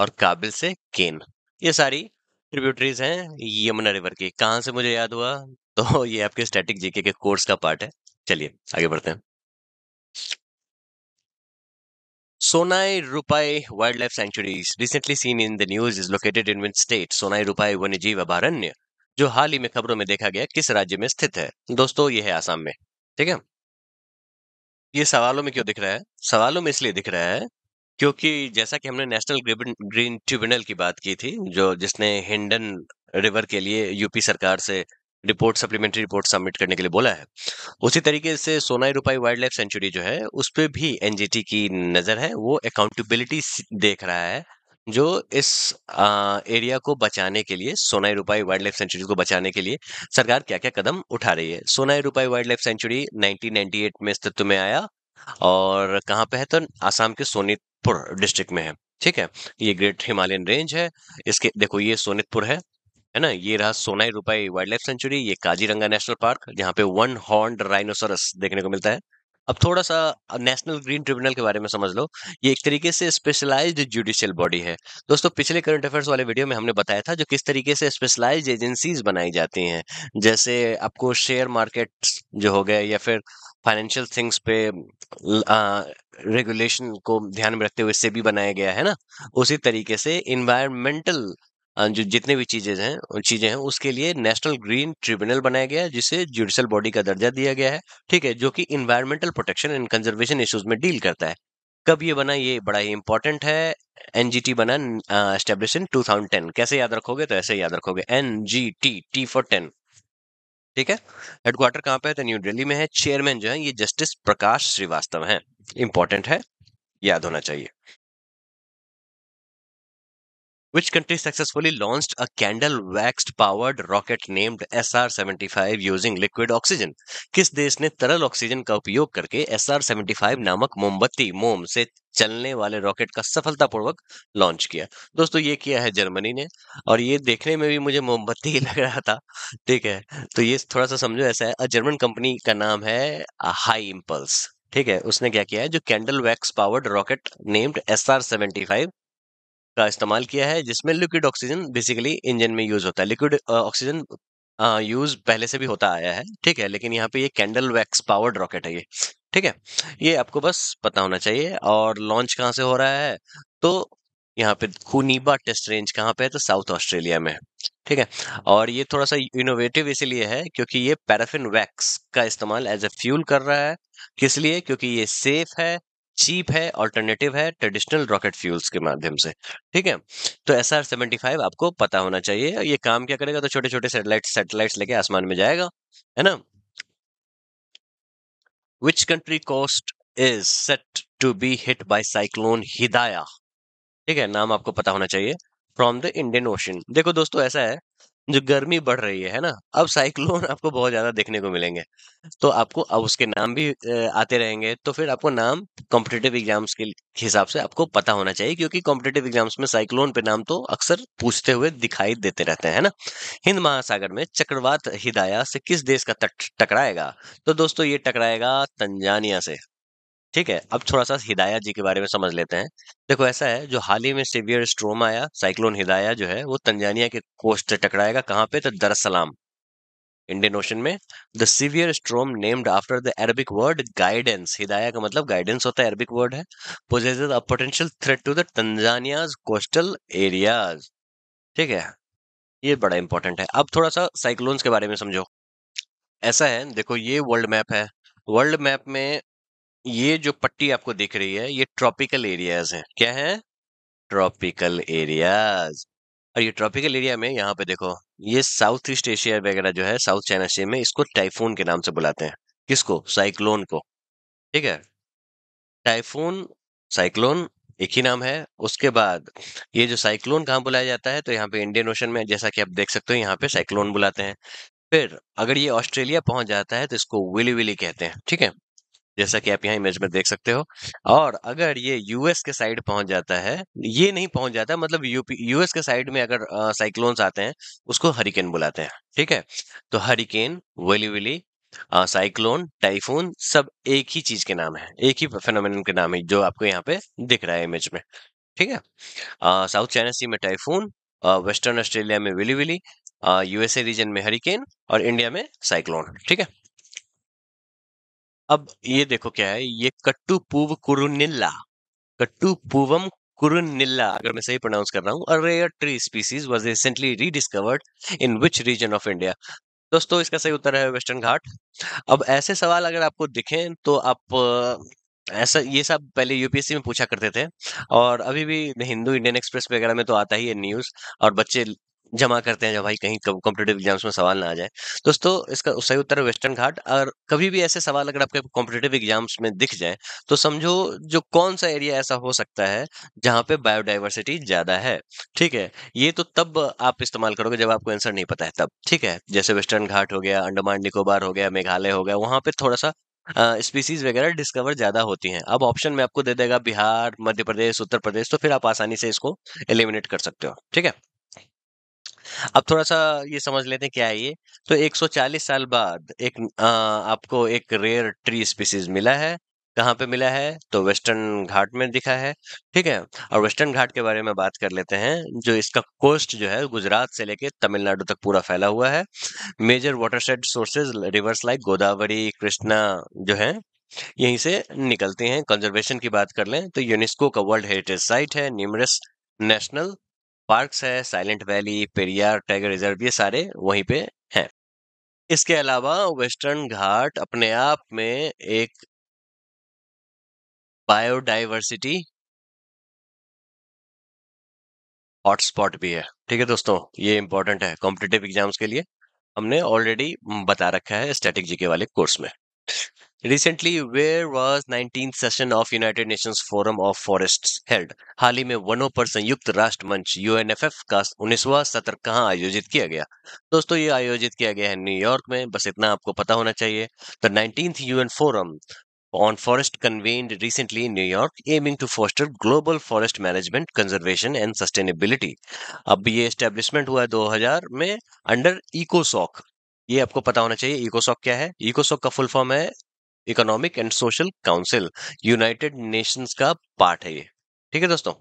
और काबिल से केन ये सारी ट्रिब्यूटरीज हैं यमुना रिवर की कहां से मुझे याद हुआ *laughs* तो ये आपके स्टैटिक जीके के कोर्स का पार्ट है चलिए आगे बढ़ते हैं Sonai Rupai Wildlife Sanctuaries, recently seen in the news, is located in which state? Sonai Rupai Vanyjeev Abharanya, जो हाल ही में खबरों में देखा गया किस राज्य में स्थित है दोस्तों ये है आसाम में ठीक है ये सवालों में क्यों दिख रहा है सवालों में इसलिए दिख रहा है क्योंकि जैसा कि हमने नेशनल ग्रीन ट्रिब्यूनल की बात की थी जो जिसने हिंडन रिवर के लिए यूपी सरकार से रिपोर्ट सप्लीमेंट्री रिपोर्ट सबमिट करने के लिए बोला है उसी तरीके से सोनाई रुपाई वाइल्ड लाइफ सेंचुरी जो है उस पर भी एनजीटी की नज़र है वो अकाउंटेबिलिटी देख रहा है जो इस आ, एरिया को बचाने के लिए सोनाई रुपाई वाइल्ड लाइफ सेंचुरी को बचाने के लिए सरकार क्या क्या कदम उठा रही है सोनाई रुपाई वाइल्ड लाइफ सेंचुरी 1998 में अस्तित्व में आया और कहाँ पे है तो आसाम के सोनीतपुर डिस्ट्रिक्ट में है ठीक है ये ग्रेट हिमालयन रेंज है इसके देखो ये सोनीतपुर है है ना ये रहा सोनाई रुपाई वाइल्ड लाइफ सेंचुरी ये काजीरंगा नेशनल पार्क जहाँ पे वन हॉर्न राइनोसोरस देखने को मिलता है अब थोड़ा सा नेशनल ग्रीन ट्रिब्यूनल के बारे में समझ लो ये एक तरीके से स्पेशलाइज्ड जुडिशियल बॉडी है दोस्तों पिछले करंट अफेयर्स वाले वीडियो में हमने बताया था जो किस तरीके से स्पेशलाइज्ड एजेंसीज बनाई जाती हैं जैसे आपको शेयर मार्केट जो हो गया या फिर फाइनेंशियल थिंग्स पे रेगुलेशन को ध्यान में रखते हुए से भी बनाया गया है ना उसी तरीके से इन्वायरमेंटल जो जितने भी चीजें हैं चीजें हैं उसके लिए नेशनल ग्रीन ट्रिब्यूनल बनाया गया है जिसे जुडिशल बॉडी का दर्जा दिया गया है ठीक है जो कि environmental protection and conservation issues में डील करता है कब ये बना ये बड़ा ही इंपॉर्टेंट है एनजीटी बना एस्टेब्लिश इन टेन कैसे याद रखोगे तो ऐसे याद रखोगे एनजीटी टी फॉर टेन ठीक है हेडक्वार्टर कहाँ पे है तो न्यू दिल्ली में है चेयरमैन जो है ये जस्टिस प्रकाश श्रीवास्तव है इंपॉर्टेंट है याद होना चाहिए Which country successfully launched a candle waxed powered rocket named SR-75 using liquid oxygen? किस देश ने तरल ऑक्सीजन का उपयोग करके SR-75 नामक मोमबत्ती मोम से चलने वाले रॉकेट का सफलतापूर्वक लॉन्च किया दोस्तों ये किया है जर्मनी ने और ये देखने में भी मुझे मोमबत्ती ही लग रहा था ठीक है तो ये थोड़ा सा समझो ऐसा है अ जर्मन कंपनी का नाम है हाई इम्पल्स ठीक है उसने क्या किया है जो candle wax powered rocket named S R seventy five का इस्तेमाल किया है जिसमें लिक्विड ऑक्सीजन बेसिकली इंजन में यूज होता है लिक्विड ऑक्सीजन यूज पहले से भी होता आया है ठीक है लेकिन यहाँ पे ये कैंडल वैक्स पावर्ड रॉकेट है ये ठीक है ये आपको बस पता होना चाहिए और लॉन्च कहाँ से हो रहा है तो यहाँ पे खूनीबा टेस्ट रेंज कहाँ पे है तो साउथ ऑस्ट्रेलिया में ठीक है और ये थोड़ा सा इनोवेटिव इसीलिए है क्योंकि ये पैराफिन वैक्स का इस्तेमाल एज ए फ्यूल कर रहा है किस लिए क्योंकि ये सेफ है चीप है ऑल्टरनेटिव है ट्रेडिशनल रॉकेट फ्यूल्स के माध्यम से ठीक है तो एस आर सेवेंटी फाइव आपको पता होना चाहिए ये काम क्या करेगा तो छोटे छोटे सैटेलाइट सैटेलाइट्स लेके आसमान में जाएगा है ना which country coast is set to be hit by cyclone Hidaya ठीक है नाम आपको पता होना चाहिए फ्रॉम द इंडियन ओशन देखो दोस्तों ऐसा है जो गर्मी बढ़ रही है है ना अब साइक्लोन *laughs* आपको बहुत ज्यादा देखने को मिलेंगे तो आपको अब उसके नाम भी आते रहेंगे तो फिर आपको नाम कॉम्पिटेटिव एग्जाम्स के हिसाब से आपको पता होना चाहिए क्योंकि कॉम्पिटेटिव एग्जाम्स में साइक्लोन पे नाम तो अक्सर पूछते हुए दिखाई देते रहते हैं ना हिंद महासागर में चक्रवात हिदाया से किस देश का टकराएगा तो दोस्तों ये टकराएगा तंजानिया से ठीक है अब थोड़ा सा हिदाया जी के बारे में समझ लेते हैं देखो ऐसा है जो हाल ही में सिवियर स्ट्रोम आया साइक्लोन हिदाया जो है वो तंजानिया के कोस्ट से टकराएगा कहाँ पे तो दरअसलाम इंडियन ओशन में the severe storm named after the Arabic word guidance Hidaya का मतलब गाइडेंस होता है अरबिक वर्ड है potential threat to the Tanzania's coastal areas ठीक है ये बड़ा इंपॉर्टेंट है अब थोड़ा सा साइक्लोन्स के बारे में समझो ऐसा है देखो ये वर्ल्ड मैप है वर्ल्ड मैप में ये जो पट्टी आपको दिख रही है ये ट्रॉपिकल एरियाज हैं क्या है ट्रॉपिकल एरियाज और ये ट्रॉपिकल एरिया में यहाँ पे देखो ये साउथ ईस्ट एशिया वगैरह जो है साउथ चाइना सी में इसको टाइफून के नाम से बुलाते हैं किसको साइक्लोन को ठीक है टाइफून साइक्लोन एक ही नाम है उसके बाद ये जो साइक्लोन कहाँ बुलाया जाता है तो यहाँ पे इंडियन ओशन में जैसा कि आप देख सकते हो यहाँ पे साइक्लोन बुलाते हैं फिर अगर ये ऑस्ट्रेलिया पहुंच जाता है तो इसको विली विली कहते हैं ठीक है जैसा कि आप यहाँ इमेज में देख सकते हो और अगर ये यूएस के साइड पहुंच जाता है ये नहीं पहुंच जाता मतलब यूपी यूएस के साइड में अगर साइक्लोन्स आते हैं उसको हरिकेन बुलाते हैं ठीक है तो hurricane willy willy cyclone typhoon सब एक ही चीज के नाम है एक ही फेनोमेन के नाम है जो आपको यहाँ पे दिख रहा है इमेज में ठीक है साउथ चाइना सी में टाइफून वेस्टर्न ऑस्ट्रेलिया में विली विली यूएसए रीजन में हरिकेन और इंडिया में साइक्लोन ठीक है अब ये देखो क्या है ये कट्टू पूव कुरुनिल्ला कट्टू पूवम कुरुनिल्ला अगर मैं सही प्रोनाउंस कर रहा हूँ rare tree species was recently rediscovered in which region of India दोस्तों इसका सही उत्तर है वेस्टर्न घाट अब ऐसे सवाल अगर आपको दिखें तो आप ऐसा ये सब पहले यूपीएससी में पूछा करते थे और अभी भी हिंदू इंडियन एक्सप्रेस वगैरह में तो आता ही है न्यूज़ और बच्चे जमा करते हैं जब भाई कहीं कॉम्पिटेटिव एग्जाम्स में सवाल ना आ जाए दोस्तों इसका सही उत्तर वेस्टर्न घाट और कभी भी ऐसे सवाल अगर आपके कॉम्पिटेटिव एग्जाम्स में दिख जाए तो समझो जो कौन सा एरिया ऐसा हो सकता है जहाँ पे बायोडाइवर्सिटी ज़्यादा है ठीक है ये तो तब आप इस्तेमाल करोगे जब आपको आंसर नहीं पता है तब ठीक है जैसे वेस्टर्न घाट हो गया अंडमान निकोबार हो गया मेघालय हो गया वहां पर थोड़ा सा स्पीसीज वगैरह डिस्कवर ज़्यादा होती हैं अब ऑप्शन में आपको दे देगा बिहार मध्य प्रदेश उत्तर प्रदेश तो फिर आप आसानी से इसको एलिमिनेट कर सकते हो ठीक है अब थोड़ा सा ये समझ लेते हैं क्या है ये तो 140 साल बाद एक आ, आपको एक रेयर ट्री स्पीसीज मिला है कहाँ पे मिला है तो वेस्टर्न घाट में दिखा है ठीक है और वेस्टर्न घाट के बारे में बात कर लेते हैं जो इसका कोस्ट जो है गुजरात से लेके तमिलनाडु तक पूरा फैला हुआ है major watershed sources rivers like Godavari Krishna जो है यहीं से निकलते हैं कंजर्वेशन की बात कर लें तो यूनेस्को का वर्ल्ड हेरिटेज साइट है न्यूमरस नेशनल पार्क्स है Silent Valley Periyar tiger reserve ये सारे वहीं पे हैं इसके अलावा वेस्टर्न घाट अपने आप में एक बायोडाइवर्सिटी हॉटस्पॉट भी है ठीक है दोस्तों ये इंपॉर्टेंट है कॉम्पिटेटिव एग्जाम्स के लिए हमने ऑलरेडी बता रखा है स्टैटिक जीके वाले कोर्स में recently where was nineteen session of United Nations forum of forests held हाल ही में वनों पर संयुक्त राष्ट्र मंच यूएनएफएफ का उन्नीसवा सत्र कहाँ आयोजित किया गया दोस्तों ये आयोजित किया गया है न्यूयॉर्क में बस इतना आपको पता होना चाहिए the nineteen U N forum on forest convened recently in New York aiming to foster global forest management conservation and sustainability अब ये establishment हुआ है दो हजार में अंडर इकोसॉक ये आपको पता होना चाहिए इकोसॉक क्या है इकोसॉक का फुल फॉर्म है economic and social council United Nations का पार्ट है ये ठीक है दोस्तों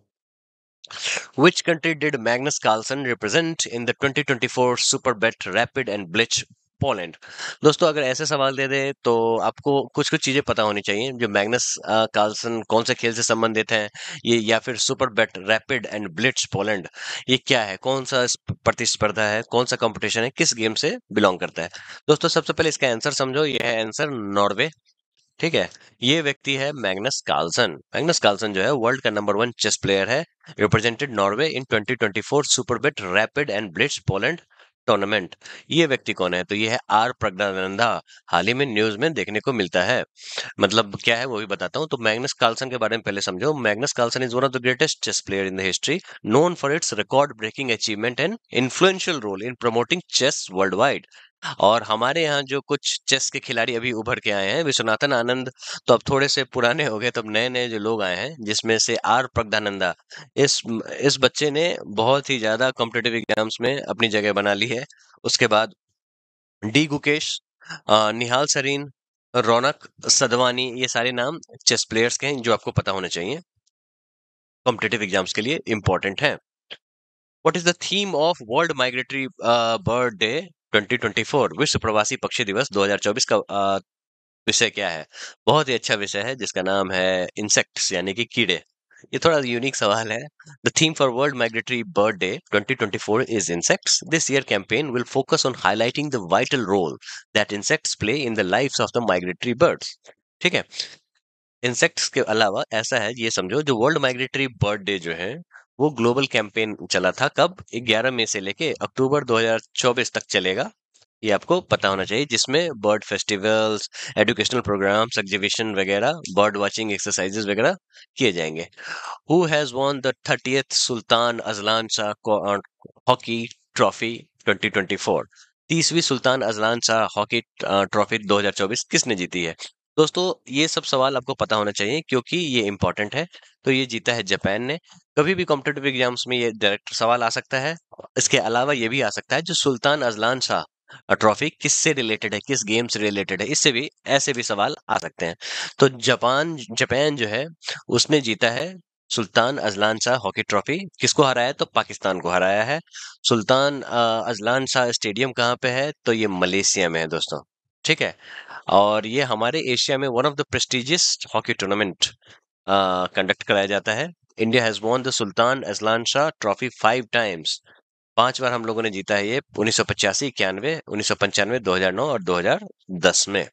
Which country did Magnus Carlsen represent in the 2024 Superbet Rapid and Blitz Poland दोस्तों अगर ऐसे सवाल दे दे तो आपको कुछ कुछ चीज़ें पता होनी चाहिए जो मैग्नस कार्लसन कौन से खेल से संबंधित हैं ये या फिर super bet rapid and blitz Poland ये क्या है कौन सा प्रतिस्पर्धा है कौन सा कंपटीशन है किस गेम से बिलोंग करता है दोस्तों सबसे पहले इसका आंसर समझो ये है आंसर नॉर्वे ठीक है ये व्यक्ति है मैग्नस कार्लसन मैग्नस कार्लसन जो है वर्ल्ड का नंबर वन चेस प्लेयर है represented Norway in 2024 super bet rapid and blitz Poland tournament ये व्यक्ति कौन है तो ये है आर प्रज्ञानंदा हाल ही में न्यूज में देखने को मिलता है मतलब क्या है वो भी बताता हूँ तो मैग्नस कार्लसन के बारे में पहले समझो Magnus Carlsen is one of the greatest chess player in the history known for its record breaking achievement and influential role in promoting chess world wide और हमारे यहाँ जो कुछ चेस के खिलाड़ी अभी उभर के आए हैं विश्वनाथन आनंद तो अब थोड़े से पुराने हो गए तो अब नए नए जो लोग आए हैं जिसमें से आर प्रग्धानंदा इस इस बच्चे ने बहुत ही ज़्यादा कॉम्पिटेटिव एग्जाम्स में अपनी जगह बना ली है उसके बाद डी गुकेश निहाल सरीन रौनक सदवानी ये सारे नाम चेस प्लेयर्स के हैं जो आपको पता होने चाहिए कॉम्पिटेटिव एग्जाम्स के लिए इम्पोर्टेंट हैं what is the theme of world migratory bird day 2024 विश्व प्रवासी पक्षी दिवस 2024 का विषय क्या है बहुत ही अच्छा विषय है जिसका नाम है इंसेक्ट्स यानी कि कीड़े ये थोड़ा यूनिक सवाल है the theme for world migratory bird day twenty is insects this year campaign will focus on highlighting the vital role that insects play in the life of the migratory birds ठीक है insects के अलावा ऐसा है ये समझो जो world migratory bird day जो है वो ग्लोबल कैंपेन चला था कब 11 मई से लेके अक्टूबर 2024 तक चलेगा ये आपको पता होना चाहिए जिसमें bird festivals educational programs exhibition वगैरह बर्ड वाचिंग एक्सरसाइजेस वगैरह किए जाएंगे who has won the thirtieth Sultan Azlan um, Shah hockey um, trophy 2024 तीसवीं Sultan Azlan Shah hockey trophy 2024 किसने जीती है दोस्तों ये सब सवाल आपको पता होना चाहिए क्योंकि ये इंपॉर्टेंट है तो ये जीता है जापान ने कभी भी कॉम्पिटेटिव एग्जाम्स में ये डायरेक्ट सवाल आ सकता है इसके अलावा ये भी आ सकता है जो सुल्तान अजलान शाह ट्रॉफी किससे रिलेटेड है किस गेम से रिलेटेड है इससे भी ऐसे भी सवाल आ सकते हैं तो जापान जापान जो है उसने जीता है Sultan Azlan Shah hockey trophy किसको हराया है तो पाकिस्तान को हराया है सुल्तान अजलान शाह स्टेडियम कहाँ पे है तो ये मलेशिया में है दोस्तों ठीक है और ये हमारे एशिया में one of the prestigious hockey tournament conduct कराया जाता है India has won the Sultan Azlan Shah trophy five times पांच बार हम लोगों ने जीता है ये उन्नीस सौ पचासी इक्यानवे उन्नीस सौ पंचानवे दो हजार नौ और दो हजार दस में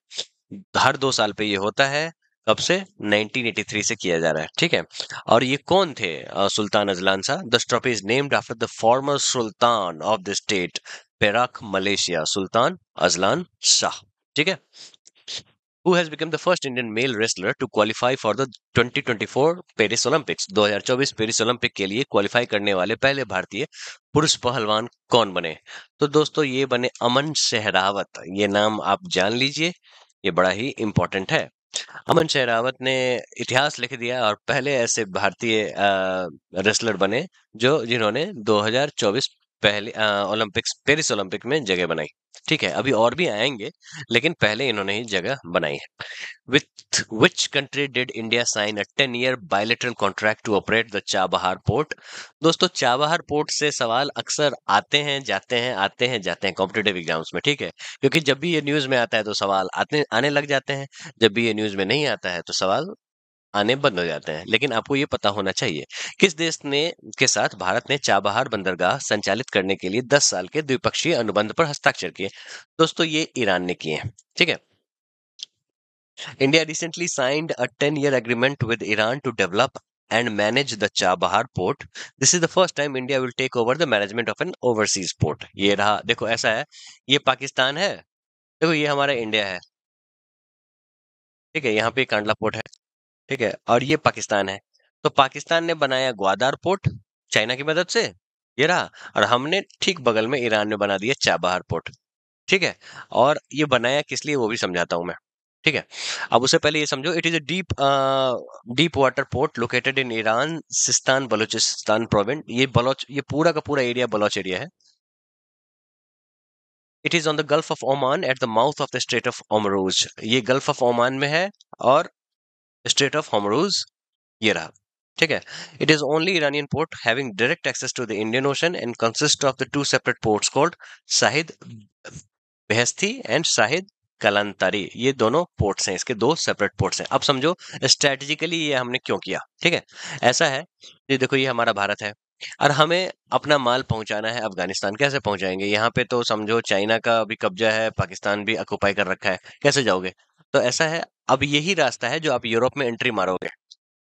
हर दो साल पे ये होता है कब से 1983 से किया जा रहा है ठीक है और ये कौन थे सुल्तान अजलान शाह दस trophy is named after the former sultan of the state Perak Malaysia Sultan Azlan Shah ठीक है who has become the first Indian male wrestler to qualify for the 2024 Paris Olympics 2024 Paris Olympic के लिए qualify करने वाले पहले भारतीय पुरुष पहलवान कौन बने तो दोस्तों ये बने अमन सहरावत ये नाम आप जान लीजिए ये बड़ा ही इम्पोर्टेंट है अमन शहरावत ने इतिहास लिख दिया और पहले ऐसे भारतीय रेसलर बने जो जिन्होंने 2024 पहले ओलंपिक्स पेरिस ओलंपिक में जगह बनाई ठीक है अभी और भी आएंगे लेकिन पहले इन्होंने ही जगह बनाई है with which country did India sign a ten year bilateral contract to operate the Chabahar port दोस्तों चाबहार पोर्ट से सवाल अक्सर आते हैं जाते हैं आते हैं जाते हैं कॉम्पिटेटिव एग्जाम्स में ठीक है क्योंकि जब भी ये न्यूज़ में आता है तो सवाल आते आने लग जाते हैं जब भी ये न्यूज़ में नहीं आता है तो सवाल आने बंद हो जाते हैं लेकिन आपको ये पता होना चाहिए किस देश ने के साथ भारत ने चाबहार बंदरगाह संचालित करने के लिए 10 साल के द्विपक्षीय अनुबंध पर हस्ताक्षर किए दोस्तों ये ईरान ने किए ठीक है India recently signed a ten year agreement with Iran to develop and manage the Chabahar port this is the first time India will take over the management of an overseas port ये रहा देखो ऐसा है ये पाकिस्तान है देखो ये हमारा इंडिया है ठीक है यहाँ पे कांडला पोर्ट है ठीक है और ये पाकिस्तान है तो पाकिस्तान ने बनाया ग्वादार पोर्ट चाइना की मदद से ये रहा और हमने ठीक बगल में ईरान ने बना दिया चाबहार पोर्ट ठीक है और ये बनाया किस लिए वो भी समझाता हूं मैं ठीक है अब उससे पहले ये समझो it is a deep deep water port located in Iran Sistan Baluchistan province ये बलोच ये पूरा का पूरा एरिया बलोच एरिया है it is on the gulf of Oman at the mouth of the strait of ओमरूज ये गल्फ ऑफ ओमान में है और स्ट्रेट ऑफ हमरूज ये रहा ठीक है it is only Iranian port having direct access to the Indian Ocean and consist of the two separate ports called Shahid Beheshti and Shahid Kalantari ये दोनों पोर्ट्स हैं इसके दो सेपरेट पोर्ट्स हैं अब समझो स्ट्रेटेजिकली ये हमने क्यों किया ठीक है ऐसा है ये देखो ये हमारा भारत है और हमें अपना माल पहुंचाना है अफगानिस्तान कैसे पहुंचाएंगे यहाँ पे तो समझो चाइना का भी कब्जा है पाकिस्तान भी अकुपाई कर रखा है कैसे जाओगे तो ऐसा है अब यही रास्ता है जो आप यूरोप में एंट्री मारोगे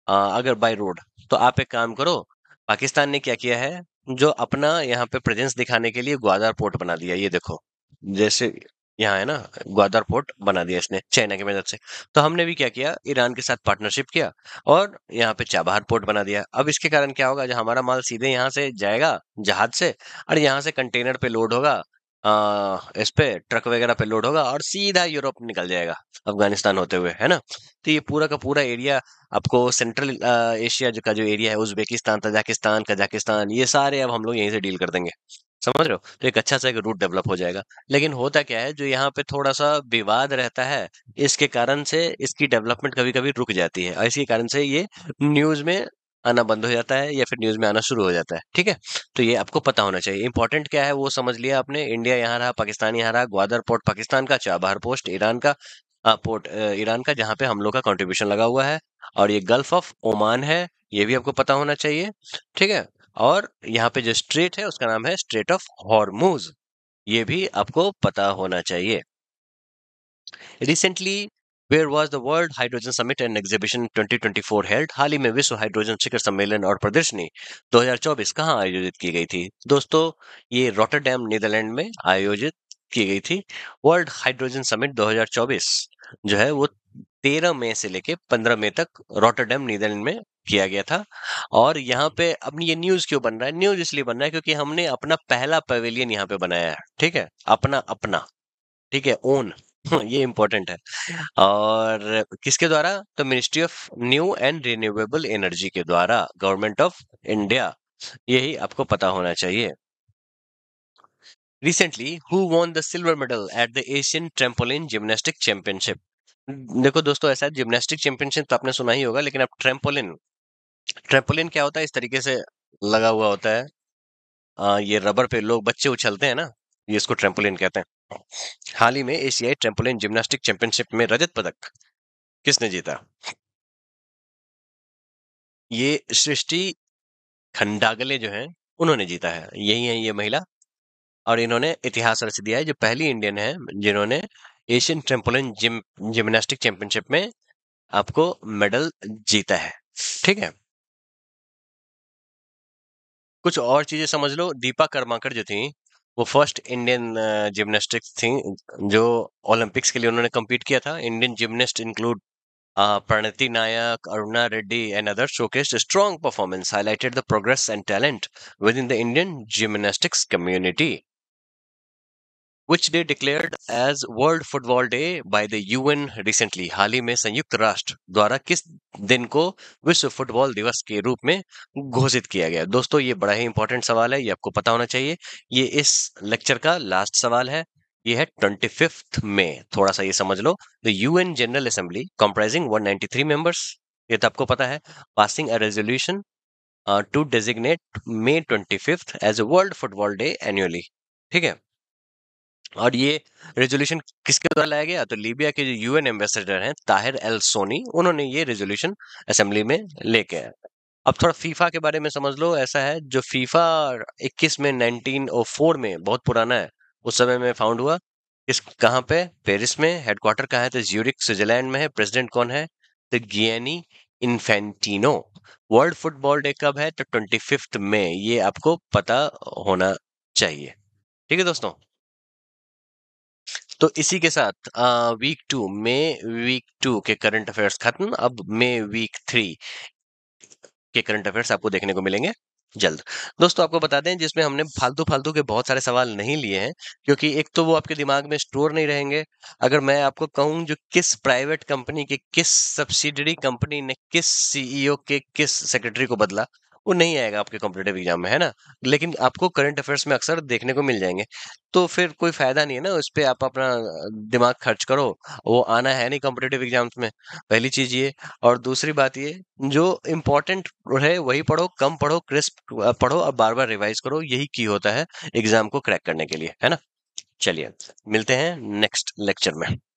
आ, अगर बाय रोड तो आप एक काम करो पाकिस्तान ने क्या किया है जो अपना यहाँ पे प्रेजेंस दिखाने के लिए ग्वादर पोर्ट बना दिया ये देखो जैसे यहाँ है ना ग्वादर पोर्ट बना दिया इसने चाइना की मदद से तो हमने भी क्या किया ईरान के साथ पार्टनरशिप किया और यहाँ पे चाबहार पोर्ट बना दिया अब इसके कारण क्या होगा जो हमारा माल सीधे यहाँ से जाएगा जहाज से और यहाँ से कंटेनर पे लोड होगा इस पे ट्रक वगैरह पे लोड होगा और सीधा यूरोप निकल जाएगा अफगानिस्तान होते हुए है ना तो ये पूरा का पूरा एरिया आपको सेंट्रल एशिया का जो एरिया है उज्बेकिस्तान तजाकिस्तान कजाकिस्तान ये सारे अब हम लोग यहीं से डील कर देंगे समझ रहे हो तो एक अच्छा सा एक रूट डेवलप हो जाएगा लेकिन होता क्या है जो यहाँ पे थोड़ा सा विवाद रहता है इसके कारण से इसकी डेवलपमेंट कभी कभी रुक जाती है और इसी कारण से ये न्यूज में आना बंद हो जाता है या फिर न्यूज़ में आना शुरू हो जाता है ठीक है तो ये आपको पता होना चाहिए इंपॉर्टेंट क्या है वो समझ लिया आपने इंडिया यहाँ रहा पाकिस्तान यहाँ रहा ग्वादर पोर्ट पाकिस्तान का चाबहार पोस्ट ईरान का पोर्ट ईरान का जहाँ पे हम लोग का कंट्रीब्यूशन लगा हुआ है और ये गल्फ ऑफ ओमान है ये भी आपको पता होना चाहिए ठीक है और यहाँ पे जो स्ट्रेट है उसका नाम है स्ट्रेट ऑफ हॉर्मूज ये भी आपको पता होना चाहिए recently where was the world hydrogen summit and exhibition 2024 held हाल ही में विश्व हाइड्रोजन शिखर सम्मेलन और प्रदर्शनी 2024 कहाँ आयोजित की गई थी दोस्तों ये रोटरडैम नीदरलैंड में आयोजित की गई थी वर्ल्ड हाइड्रोजन समिट 2024 जो है वो 13 मई से लेके 15 मई तक रोटरडैम नीदरलैंड में किया गया था और यहाँ पे अब ये न्यूज क्यों बन रहा है न्यूज इसलिए बन रहा है क्योंकि हमने अपना पहला पवेलियन यहाँ पे बनाया है ठीक है अपना अपना ठीक है ओन *laughs* ये इम्पोर्टेंट है और किसके द्वारा तो ministry of new and renewable energy के द्वारा गवर्नमेंट ऑफ इंडिया यही आपको पता होना चाहिए recently who won the silver medal at the Asian trampoline gymnastic championship देखो दोस्तों ऐसा जिम्नास्टिक चैंपियनशिप तो आपने सुना ही होगा लेकिन अब ट्रेम्पोलिन ट्रेम्पोलिन क्या होता है इस तरीके से लगा हुआ होता है आ, ये रबर पे लोग बच्चे उछलते हैं ना ये इसको ट्रेम्पोलिन कहते हैं हाल ही में एशियाई ट्रेम्पोलिन जिम्नास्टिक चैंपियनशिप में रजत पदक किसने जीता ये सृष्टि खंडागले जो हैं उन्होंने जीता है यही है ये महिला और इन्होंने इतिहास रच दिया है जो पहली इंडियन है जिन्होंने Asian trampoline gym gymnastic championship में आपको मेडल जीता है ठीक है कुछ और चीजें समझ लो दीपा कर्माकर जो थी वो फर्स्ट इंडियन जिम्नास्टिक्स थी जो ओलंपिक्स के लिए उन्होंने कम्पीट किया था Indian gymnast include Pranati Nayak Aruna Reddy and other showcased strong performance highlighted the progress and talent within the Indian gymnastics community which they declared as World Football Day by the UN recently हाल ही में संयुक्त राष्ट्र द्वारा किस दिन को विश्व फुटबॉल दिवस के रूप में घोषित किया गया दोस्तों ये बड़ा ही इंपॉर्टेंट सवाल है ये आपको पता होना चाहिए ये इस लेक्चर का लास्ट सवाल है ये है ट्वेंटी फिफ्थ में थोड़ा सा ये समझ लो the UN general assembly ninety 193 members ये तो आपको पता है passing a resolution to designate May twenty fifth as a world football day annually ठीक है और ये रेजोल्यूशन किसके द्वारा लाया गया तो लीबिया के जो यूएन एम्बेसडर हैं ताहिर एल सोनी उन्होंने ये रेजोल्यूशन असेंबली में लेके आया अब थोड़ा फीफा के बारे में समझ लो ऐसा है जो फीफा 21 में 1904 में बहुत पुराना है उस समय में फाउंड हुआ इस कहाँ पे पेरिस में हेडक्वार्टर कहाँ है तो ज्यूरिक स्विट्जरलैंड में है प्रेसिडेंट कौन है तो Gianni Infantino world football day कब है तो ट्वेंटी फिफ्थ में ये आपको पता होना चाहिए ठीक है दोस्तों तो इसी के साथ week two May week two के करंट अफेयर्स खत्म अब मे वीक थ्री के करंट अफेयर्स आपको देखने को मिलेंगे जल्द दोस्तों आपको बता दें जिसमें हमने फालतू फालतू के बहुत सारे सवाल नहीं लिए हैं क्योंकि एक तो वो आपके दिमाग में स्टोर नहीं रहेंगे अगर मैं आपको कहूं जो किस प्राइवेट कंपनी के किस सब्सिडरी कंपनी ने किस सीईओ e के किस सेक्रेटरी को बदला वो नहीं आएगा आपके कॉम्पिटेटिव एग्जाम में है ना लेकिन आपको करंट अफेयर्स में अक्सर देखने को मिल जाएंगे तो फिर कोई फायदा नहीं है ना उस पर आप अपना दिमाग खर्च करो वो आना है नहीं कॉम्पिटेटिव एग्जाम्स में पहली चीज ये और दूसरी बात ये जो इम्पोर्टेंट है वही पढ़ो कम पढ़ो क्रिस्प पढ़ो और बार बार रिवाइज करो यही की होता है एग्जाम को क्रैक करने के लिए है ना चलिए मिलते हैं नेक्स्ट लेक्चर में